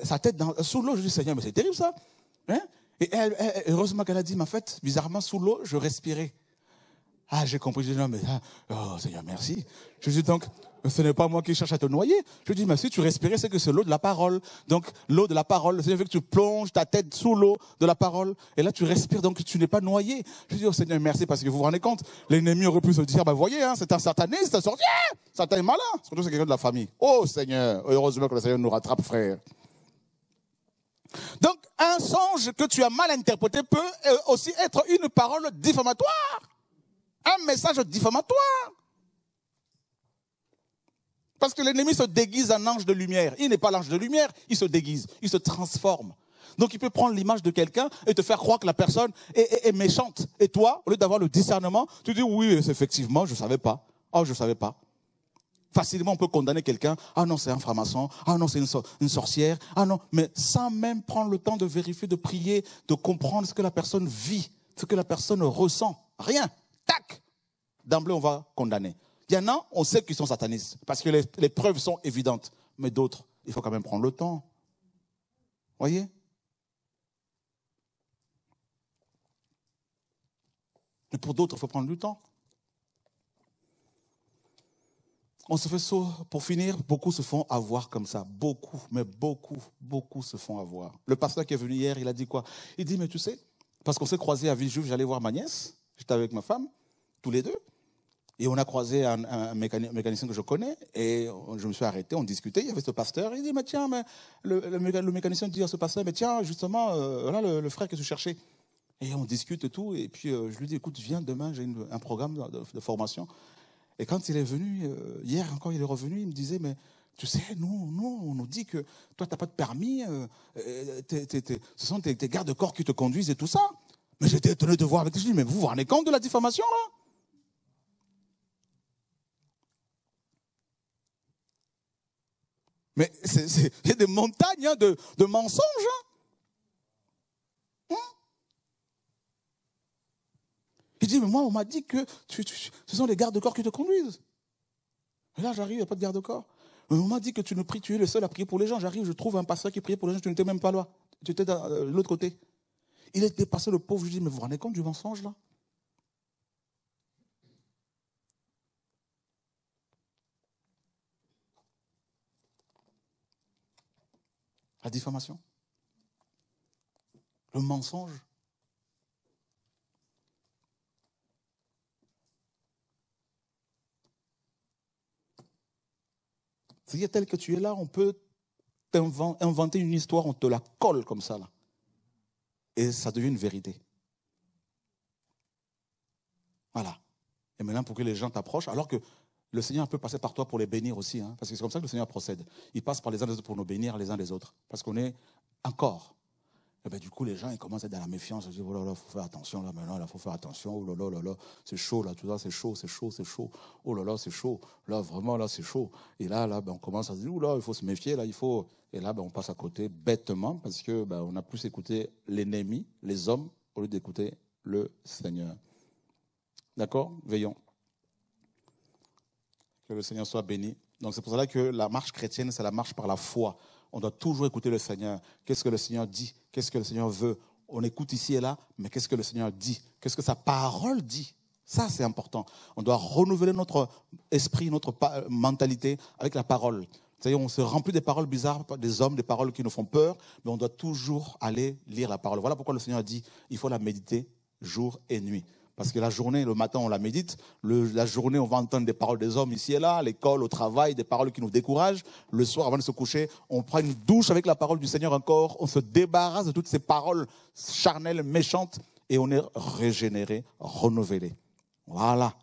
sa tête dans, euh, sous l'eau. Je dis, Seigneur, mais c'est terrible ça. Hein? Et elle, elle, heureusement qu'elle a dit, mais en fait, bizarrement, sous l'eau, je respirais. Ah, j'ai compris. Je dis, non, mais, ah, oh, Seigneur, merci. Je dis donc, ce n'est pas moi qui cherche à te noyer. Je dis, mais si tu respirais, c'est que c'est l'eau de la parole. Donc, l'eau de la parole, le Seigneur veut que tu plonges ta tête sous l'eau de la parole. Et là, tu respires, donc tu n'es pas noyé. Je dis, oh Seigneur, merci, parce que vous vous rendez compte, l'ennemi aurait pu se dire, bah, voyez, hein, c'est un sataniste, c'est un sorcier, Satan est malin. Surtout, c'est quelqu'un de la famille. Oh Seigneur, heureusement que le Seigneur nous rattrape, frère. Donc, un songe que tu as mal interprété peut euh, aussi être une parole diffamatoire un message diffamatoire. Parce que l'ennemi se déguise en ange de lumière. Il n'est pas l'ange de lumière, il se déguise, il se transforme. Donc il peut prendre l'image de quelqu'un et te faire croire que la personne est, méchante. Et toi, au lieu d'avoir le discernement, tu dis oui, effectivement, je ne savais pas. Oh, je ne savais pas. Facilement, on peut condamner quelqu'un. Ah non, c'est un franc-maçon. Ah non, c'est une, sorcière. Ah non, mais sans même prendre le temps de vérifier, de prier, de comprendre ce que la personne vit, ce que la personne ressent. Rien tac, d'emblée, on va condamner. Il y en a, on sait qu'ils sont satanistes, parce que les, preuves sont évidentes. Mais d'autres, il faut quand même prendre le temps. Voyez Mais pour d'autres, il faut prendre du temps. On se fait saut Pour finir, beaucoup se font avoir comme ça. Beaucoup, mais beaucoup, beaucoup se font avoir. Le pasteur qui est venu hier, il a dit quoi Il dit, mais tu sais, parce qu'on s'est croisé à Villejuif, j'allais voir ma nièce, j'étais avec ma femme, tous les deux. Et on a croisé un, mécanicien que je connais, et je me suis arrêté, on discutait, il y avait ce pasteur, il dit, mais tiens, le, mécanicien dit à ce pasteur, mais tiens, justement, euh, voilà le, frère que tu cherchais. Et on discute et tout, et puis euh, je lui dis, écoute, viens demain, j'ai un programme de, formation. Et quand il est venu, euh, hier encore, il est revenu, il me disait, mais tu sais, nous, nous on nous dit que toi, tu n'as pas de permis, ce sont tes, gardes-corps qui te conduisent et tout ça. Mais j'étais étonné de voir avec lui, mais vous vous rendez compte de la diffamation, là Mais c'est des montagnes hein, de, mensonges. Hein. Hmm? il dit, mais moi, on m'a dit que ce sont les gardes-corps qui te conduisent. là, j'arrive, il n'y a pas de garde-corps. Mais on m'a dit que tu ne pries, tu es le seul à prier pour les gens. J'arrive, je trouve un pasteur qui priait pour les gens, tu n'étais même pas là. Tu étais euh, de l'autre côté. Il est passé le pauvre, je lui dis, mais vous vous rendez compte du mensonge là La diffamation Le mensonge Si tel que tu es là, on peut inventer une histoire, on te la colle comme ça, là. Et ça devient une vérité. Voilà. Et maintenant, pour que les gens t'approchent, alors que le Seigneur peut passer par toi pour les bénir aussi, hein, parce que c'est comme ça que le Seigneur procède. Il passe par les uns les autres pour nous bénir les uns les autres, parce qu'on est un corps. Et eh ben, du coup, les gens, ils commencent à être dans la méfiance. Ils disent, oh là là, faut faire attention, là, maintenant, il faut faire attention. Oh là là, oh là, là, c'est chaud, là, tout ça, c'est chaud, c'est chaud, c'est chaud. Oh là là, c'est chaud. Là, vraiment, là, c'est chaud. Et là, là, ben, on commence à se dire, oh là, il faut se méfier, là, il faut. Et là, ben, on passe à côté bêtement parce que, on a plus écouté l'ennemi, les hommes, au lieu d'écouter le Seigneur. D'accord? Veillons. Que le Seigneur soit béni. Donc c'est pour cela que la marche chrétienne, c'est la marche par la foi. On doit toujours écouter le Seigneur. Qu'est-ce que le Seigneur dit Qu'est-ce que le Seigneur veut On écoute ici et là, mais qu'est-ce que le Seigneur dit Qu'est-ce que sa parole dit ça, c'est important. On doit renouveler notre esprit, notre mentalité avec la parole. C'est-à-dire, on se remplit des paroles bizarres, des hommes, des paroles qui nous font peur, mais on doit toujours aller lire la parole. Voilà pourquoi le Seigneur a dit, il faut la méditer jour et nuit. Parce que la journée, le matin, on la médite. la journée, on va entendre des paroles des hommes ici et là, à l'école, au travail, des paroles qui nous découragent. Le soir, avant de se coucher, on prend une douche avec la parole du Seigneur encore. On se débarrasse de toutes ces paroles charnelles, méchantes, et on est régénéré, renouvelé. Voilà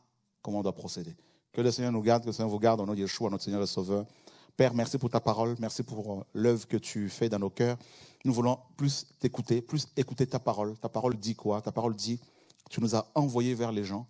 comment on doit procéder. Que le Seigneur nous garde, que le Seigneur vous garde au nom de Yeshua, notre Seigneur le Sauveur. Père, merci pour ta parole, merci pour euh, l'œuvre que tu fais dans nos cœurs. Nous voulons plus t'écouter, plus écouter ta parole. Ta parole dit quoi Ta parole dit tu nous as envoyés vers les gens.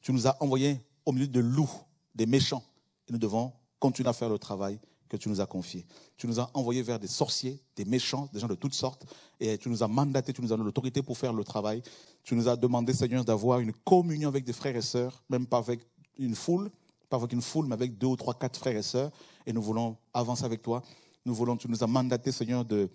Tu nous as envoyés au milieu de loups, des méchants. Et nous devons continuer à faire le travail que tu nous as confié. Tu nous as envoyés vers des sorciers, des méchants, des gens de toutes sortes. Et tu nous as mandatés, tu nous as donné l'autorité pour faire le travail. Tu nous as demandé, Seigneur, d'avoir une communion avec des frères et sœurs, même pas avec une foule, pas avec une foule, mais avec deux ou trois, quatre frères et sœurs. Et nous voulons avancer avec toi. Nous voulons, tu nous as mandaté, Seigneur, de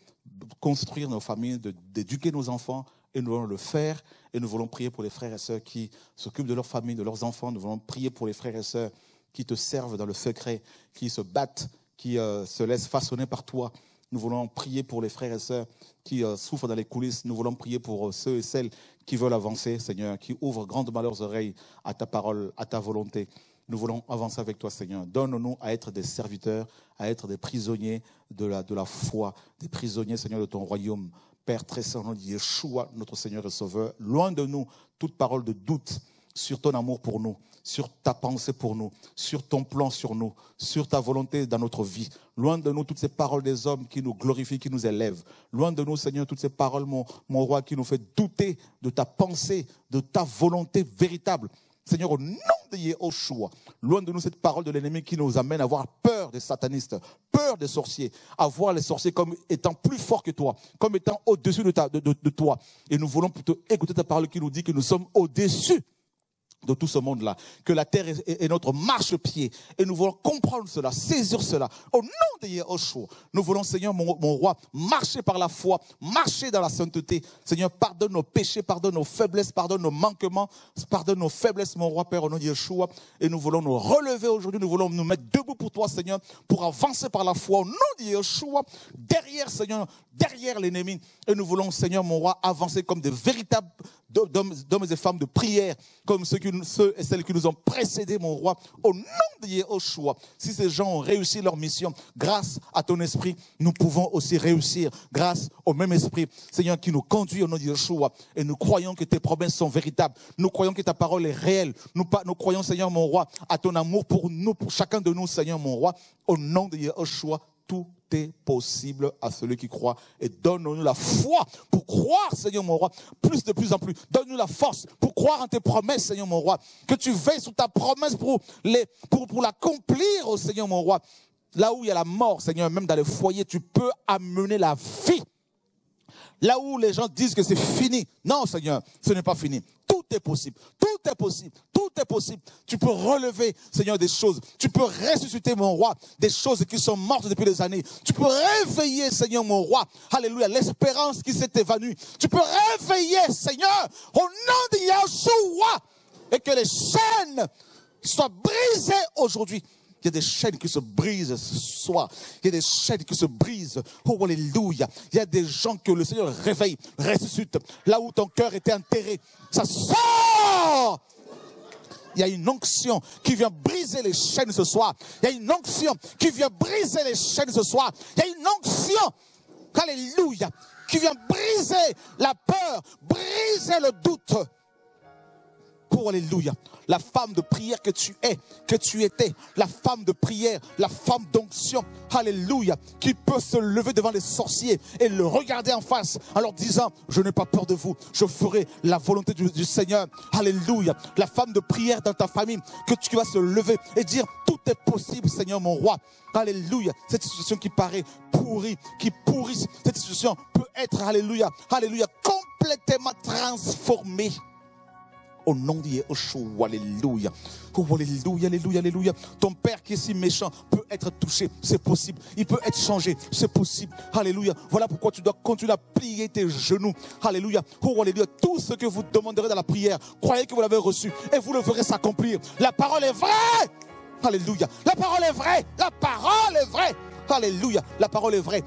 construire nos familles, d'éduquer nos enfants et nous voulons le faire. Et nous voulons prier pour les frères et sœurs qui s'occupent de leur famille, de leurs enfants. Nous voulons prier pour les frères et sœurs qui te servent dans le secret, qui se battent, qui euh, se laissent façonner par toi. Nous voulons prier pour les frères et sœurs qui euh, souffrent dans les coulisses. Nous voulons prier pour euh, ceux et celles qui veulent avancer, Seigneur, qui ouvrent grandement leurs oreilles à ta parole, à ta volonté. Nous voulons avancer avec toi, Seigneur. Donne-nous à être des serviteurs, à être des prisonniers de la foi, des prisonniers, Seigneur, de ton royaume. Père très saint, on dit Yeshua, notre Seigneur et Sauveur, loin de nous toute parole de doute sur ton amour pour nous, sur ta pensée pour nous, sur ton plan sur nous, sur ta volonté dans notre vie. Loin de nous toutes ces paroles des hommes qui nous glorifient, qui nous élèvent. Loin de nous, Seigneur, toutes ces paroles, mon, mon roi, qui nous fait douter de ta pensée, de ta volonté véritable. Seigneur, au nom de Yehoshua, loin de nous cette parole de l'ennemi qui nous amène à avoir peur des satanistes, peur des sorciers, à voir les sorciers comme étant plus forts que toi, comme étant au-dessus de, de, toi. Et nous voulons plutôt écouter ta parole qui nous dit que nous sommes au-dessus de tout ce monde-là, que la terre est, notre marche-pied. Et nous voulons comprendre cela, saisir cela. Au nom de Yahushua, nous voulons, Seigneur, mon, roi, marcher par la foi, marcher dans la sainteté. Seigneur, pardonne nos péchés, pardonne nos faiblesses, pardonne nos manquements, pardonne nos faiblesses, mon roi, Père, au nom de Yeshua. Et nous voulons nous relever aujourd'hui, nous voulons nous mettre debout pour toi, Seigneur, pour avancer par la foi, au nom de Yeshua, derrière, Seigneur, derrière l'ennemi. Et nous voulons, Seigneur, mon roi, avancer comme des véritables hommes et femmes de prière, comme ceux qui nous ceux et celles qui nous ont précédés, mon roi, au nom de Yeshua. Si ces gens ont réussi leur mission, grâce à ton esprit, nous pouvons aussi réussir, grâce au même esprit, Seigneur, qui nous conduit au nom de Yeshua. Et nous croyons que tes promesses sont véritables. Nous croyons que ta parole est réelle. Nous, croyons, Seigneur, mon roi, à ton amour pour nous, pour chacun de nous, Seigneur, mon roi, au nom de Yeshua. Tout possible à celui qui croit. Et donne-nous la foi pour croire, Seigneur mon roi, plus de plus en plus. Donne-nous la force pour croire en tes promesses, Seigneur mon roi. Que tu veilles sur ta promesse pour les, pour, pour l'accomplir, au oh Seigneur mon roi. Là où il y a la mort, Seigneur, même dans le foyer tu peux amener la vie. Là où les gens disent que c'est fini. Non, Seigneur, ce n'est pas fini possible. Tout est possible. Tout est possible. Tu peux relever, Seigneur, des choses. Tu peux ressusciter, mon roi, des choses qui sont mortes depuis des années. Tu peux réveiller, Seigneur, mon roi. Alléluia. L'espérance qui s'est évanouie. Tu peux réveiller, Seigneur, au nom de Yahshua. Et que les chaînes soient brisées aujourd'hui il y a des chaînes qui se brisent ce soir. Il y a des chaînes qui se brisent. Oh, alléluia. Il y a des gens que le Seigneur réveille, ressuscite. Là où ton cœur était enterré, ça sort il y a une onction qui vient briser les chaînes ce soir. Il y a une onction qui vient briser les chaînes ce soir. Il y a une onction, alléluia, qui vient briser la peur, briser le doute alléluia. La femme de prière que tu es, que tu étais, la femme de prière, la femme d'onction, alléluia, qui peut se lever devant les sorciers et le regarder en face en leur disant, je n'ai pas peur de vous, je ferai la volonté du, Seigneur, alléluia. La femme de prière dans ta famille, que tu vas se lever et dire, tout est possible, Seigneur mon roi, alléluia. Cette situation qui paraît pourrie, qui pourrit, cette situation peut être, alléluia, alléluia, complètement transformée au nom de Yeshua. Alléluia. Oh, alléluia, alléluia, alléluia. Ton père qui est si méchant peut être touché, c'est possible. Il peut être changé, c'est possible. Alléluia. Voilà pourquoi tu dois continuer à plier tes genoux. Alléluia. Oh, alléluia. Tout ce que vous demanderez dans la prière, croyez que vous l'avez reçu et vous le verrez s'accomplir. La parole est vraie. Alléluia. La parole est vraie. La parole est vraie. Alléluia. La parole est vraie.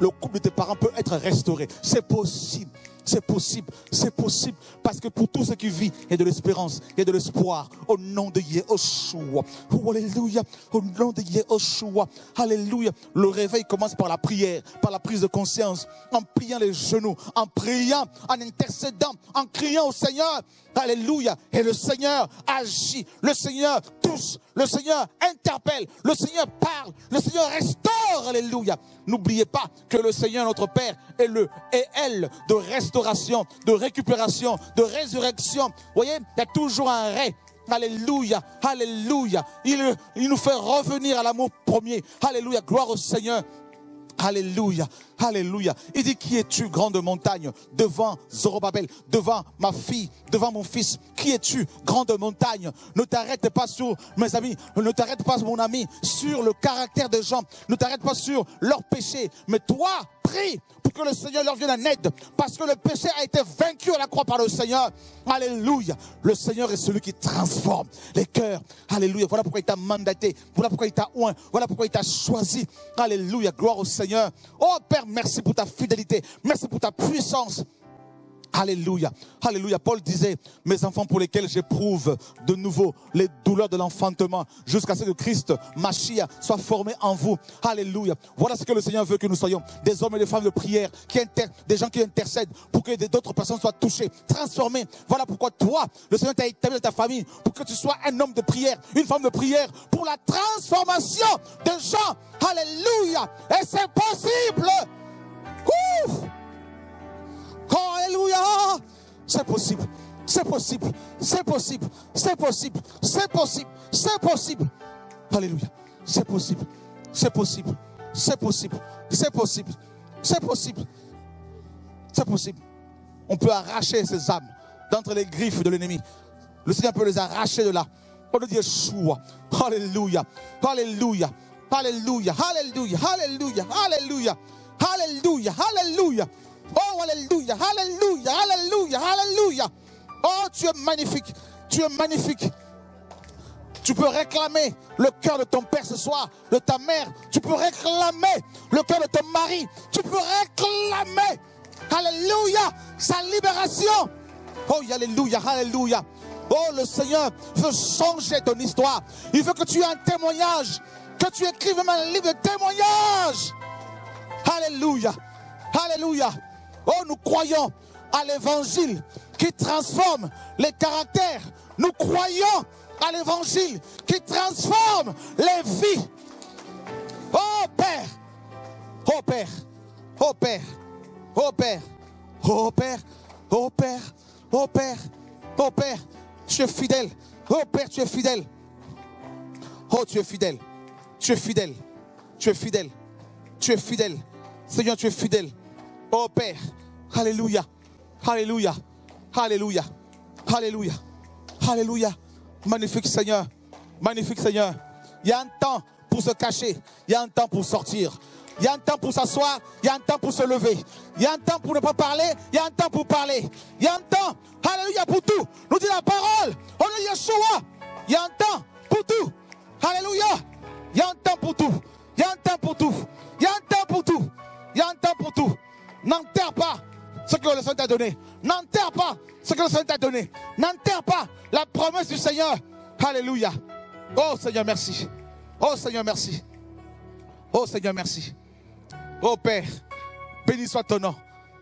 Le couple de tes parents peut être restauré. C'est possible. C'est possible, c'est possible. Parce que pour tout ce qui vit, il y a de l'espérance, il y a de l'espoir. Au nom de Yeshua. Oh, alléluia. Au nom de Yeshua. Alléluia. Le réveil commence par la prière, par la prise de conscience, en pliant les genoux, en priant, en intercédant, en criant au Seigneur. Alléluia. Et le Seigneur agit. Le Seigneur touche. Le Seigneur interpelle. Le Seigneur parle. Le Seigneur restaure. Alléluia. N'oubliez pas que le Seigneur notre Père est le et elle de restauration, de récupération, de résurrection. voyez, il y a toujours un ré. Alléluia, alléluia. Il, il nous fait revenir à l'amour premier. Alléluia, gloire au Seigneur. Alléluia, Alléluia. Il dit, qui es-tu, grande montagne, devant Zorobabel, devant ma fille, devant mon fils Qui es-tu, grande montagne Ne t'arrête pas sur mes amis, ne t'arrête pas, mon ami, sur le caractère des gens, ne t'arrête pas sur leur péché. mais toi, prie que le Seigneur leur vienne en aide. Parce que le péché a été vaincu à la croix par le Seigneur. Alléluia. Le Seigneur est celui qui transforme les cœurs. Alléluia. Voilà pourquoi il t'a mandaté. Voilà pourquoi il t'a oint. Voilà pourquoi il t'a choisi. Alléluia. Gloire au Seigneur. Oh Père, merci pour ta fidélité. Merci pour ta puissance. Alléluia. Alléluia. Paul disait, mes enfants pour lesquels j'éprouve de nouveau les douleurs de l'enfantement jusqu'à ce que Christ, Machia, soit formé en vous. Alléluia. Voilà ce que le Seigneur veut que nous soyons. Des hommes et des femmes de prière, qui des gens qui intercèdent pour que d'autres personnes soient touchées, transformées. Voilà pourquoi toi, le Seigneur t'a établi dans ta famille pour que tu sois un homme de prière, une femme de prière pour la transformation des gens. Alléluia. Et c'est possible. Ouh Alléluia. C'est possible. C'est possible. C'est possible. C'est possible. C'est possible. C'est possible. Alléluia. C'est possible. C'est possible. C'est possible. C'est possible. C'est possible. C'est possible. On peut arracher ces âmes d'entre les griffes de l'ennemi. Le Seigneur peut les arracher de là. Oh le de Yeshua. Alléluia. Alléluia. Alléluia. Alléluia. Alléluia. Alléluia. Alléluia. Alléluia. Oh, Alléluia, Alléluia, Alléluia, Alléluia. Oh, tu es magnifique, tu es magnifique. Tu peux réclamer le cœur de ton père ce soir, de ta mère. Tu peux réclamer le cœur de ton mari. Tu peux réclamer, Alléluia, sa libération. Oh, Alléluia, Alléluia. Oh, le Seigneur veut changer ton histoire. Il veut que tu aies un témoignage, que tu écrives un livre de témoignage. Alléluia, Alléluia. Oh, nous croyons à l'évangile qui transforme les caractères. Nous croyons à l'évangile qui transforme les vies. Oh Père, oh Père, oh Père, oh Père, oh Père, oh Père, oh Père, oh Père, tu es fidèle. Oh Père, tu es fidèle. Oh, tu es fidèle. Tu es fidèle. Tu es fidèle. Tu es fidèle. Seigneur, tu es fidèle. Oh Père, Alléluia, Alléluia, Alléluia, Alléluia, Alléluia. Magnifique Seigneur, magnifique Seigneur. Il y a un temps pour se cacher, il y a un temps pour sortir. Il y a un temps pour s'asseoir, il y a un temps pour se lever. Il y a un temps pour ne pas parler, il y a un temps pour parler. Il y a un temps, Alléluia, pour tout. Nous dit la parole, on est Yeshua. Il y a un temps pour tout. Alléluia. Il y a un temps pour tout. Il y a un temps pour tout. Il y a un temps pour tout. Il y a un temps pour tout. N'enterre pas ce que le Seigneur t'a donné. N'enterre pas ce que le Seigneur t'a donné. N'enterre pas la promesse du Seigneur. Alléluia. Oh Seigneur, merci. Oh Seigneur, merci. Oh Seigneur, merci. Oh Père, béni soit ton nom.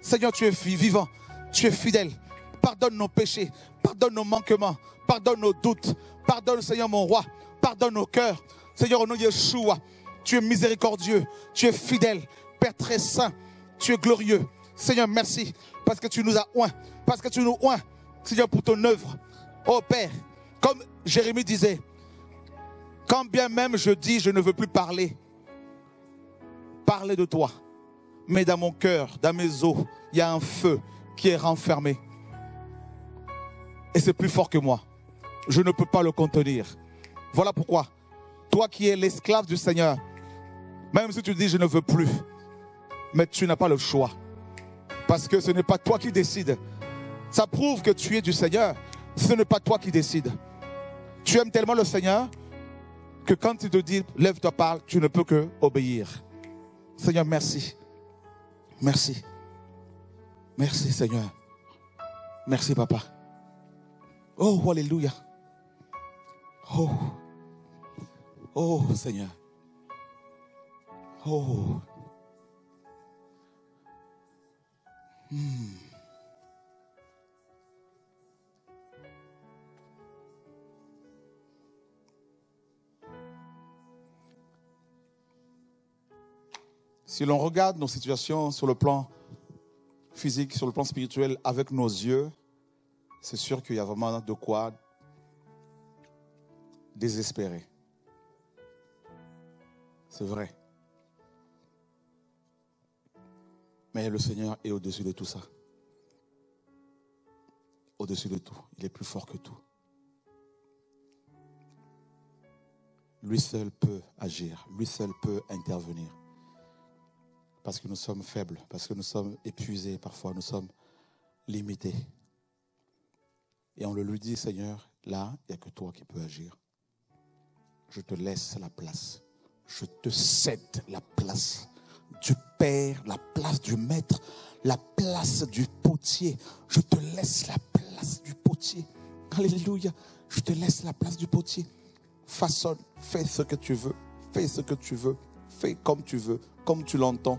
Seigneur, tu es vivant. Tu es fidèle. Pardonne nos péchés. Pardonne nos manquements. Pardonne nos doutes. Pardonne, Seigneur, mon roi. Pardonne nos cœurs. Seigneur, au nom de Yeshua, tu es miséricordieux. Tu es fidèle. Père très saint. Tu es glorieux. Seigneur, merci parce que tu nous as oint, parce que tu nous oint, Seigneur, pour ton œuvre. Ô oh, Père, comme Jérémie disait, quand bien même je dis je ne veux plus parler, parler de toi, mais dans mon cœur, dans mes os, il y a un feu qui est renfermé. Et c'est plus fort que moi. Je ne peux pas le contenir. Voilà pourquoi, toi qui es l'esclave du Seigneur, même si tu dis je ne veux plus, mais tu n'as pas le choix. Parce que ce n'est pas toi qui décides. Ça prouve que tu es du Seigneur. Ce n'est pas toi qui décides. Tu aimes tellement le Seigneur que quand il te dit lève-toi, parle, tu ne peux que obéir. Seigneur, merci. Merci. Merci Seigneur. Merci papa. Oh, alléluia. Oh. Oh Seigneur. Oh. Hmm. Si l'on regarde nos situations sur le plan physique, sur le plan spirituel, avec nos yeux, c'est sûr qu'il y a vraiment de quoi désespérer. C'est vrai. Mais le Seigneur est au-dessus de tout ça. Au-dessus de tout. Il est plus fort que tout. Lui seul peut agir. Lui seul peut intervenir. Parce que nous sommes faibles, parce que nous sommes épuisés parfois, nous sommes limités. Et on le lui dit, Seigneur, là, il n'y a que toi qui peux agir. Je te laisse la place. Je te cède la place du père, la place du maître, la place du potier. Je te laisse la place du potier. Alléluia. Je te laisse la place du potier. Façonne, fais ce que tu veux, fais ce que tu veux, fais comme tu veux, comme tu l'entends,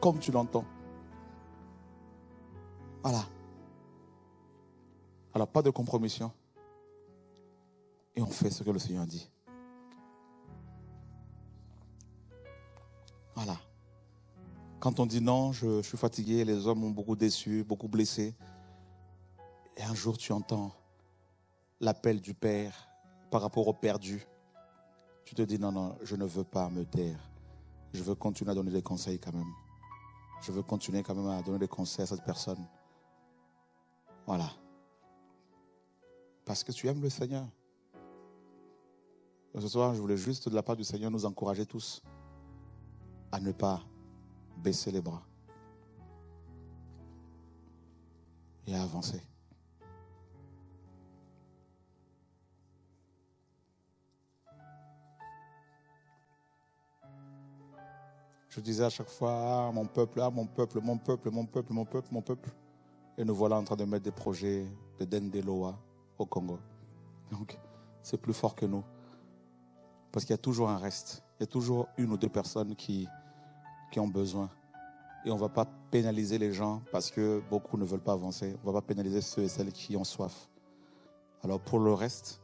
comme tu l'entends. Voilà. Alors, pas de compromission. Et on fait ce que le Seigneur dit. Voilà. Quand on dit non, je, suis fatigué, les hommes m'ont beaucoup déçu, beaucoup blessé. Et un jour, tu entends l'appel du Père par rapport au perdu. Tu te dis non, non, je ne veux pas me taire. Je veux continuer à donner des conseils quand même. Je veux continuer quand même à donner des conseils à cette personne. Voilà. Parce que tu aimes le Seigneur. Ce soir, je voulais juste, de la part du Seigneur, nous encourager tous à ne pas baisser les bras et à avancer. Je disais à chaque fois, ah, mon peuple, ah, mon peuple, mon peuple, mon peuple, mon peuple, mon peuple. Et nous voilà en train de mettre des projets de Dendeloa au Congo. Donc, c'est plus fort que nous. Parce qu'il y a toujours un reste. Il y a toujours une ou deux personnes qui, qui ont besoin. Et on ne va pas pénaliser les gens parce que beaucoup ne veulent pas avancer. On ne va pas pénaliser ceux et celles qui ont soif. Alors pour le reste,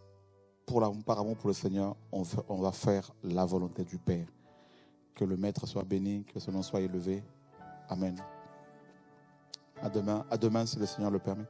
pour la, par amour pour le Seigneur, on, on va faire la volonté du Père. Que le Maître soit béni, que ce nom soit élevé. Amen. À demain, à demain si le Seigneur le permet.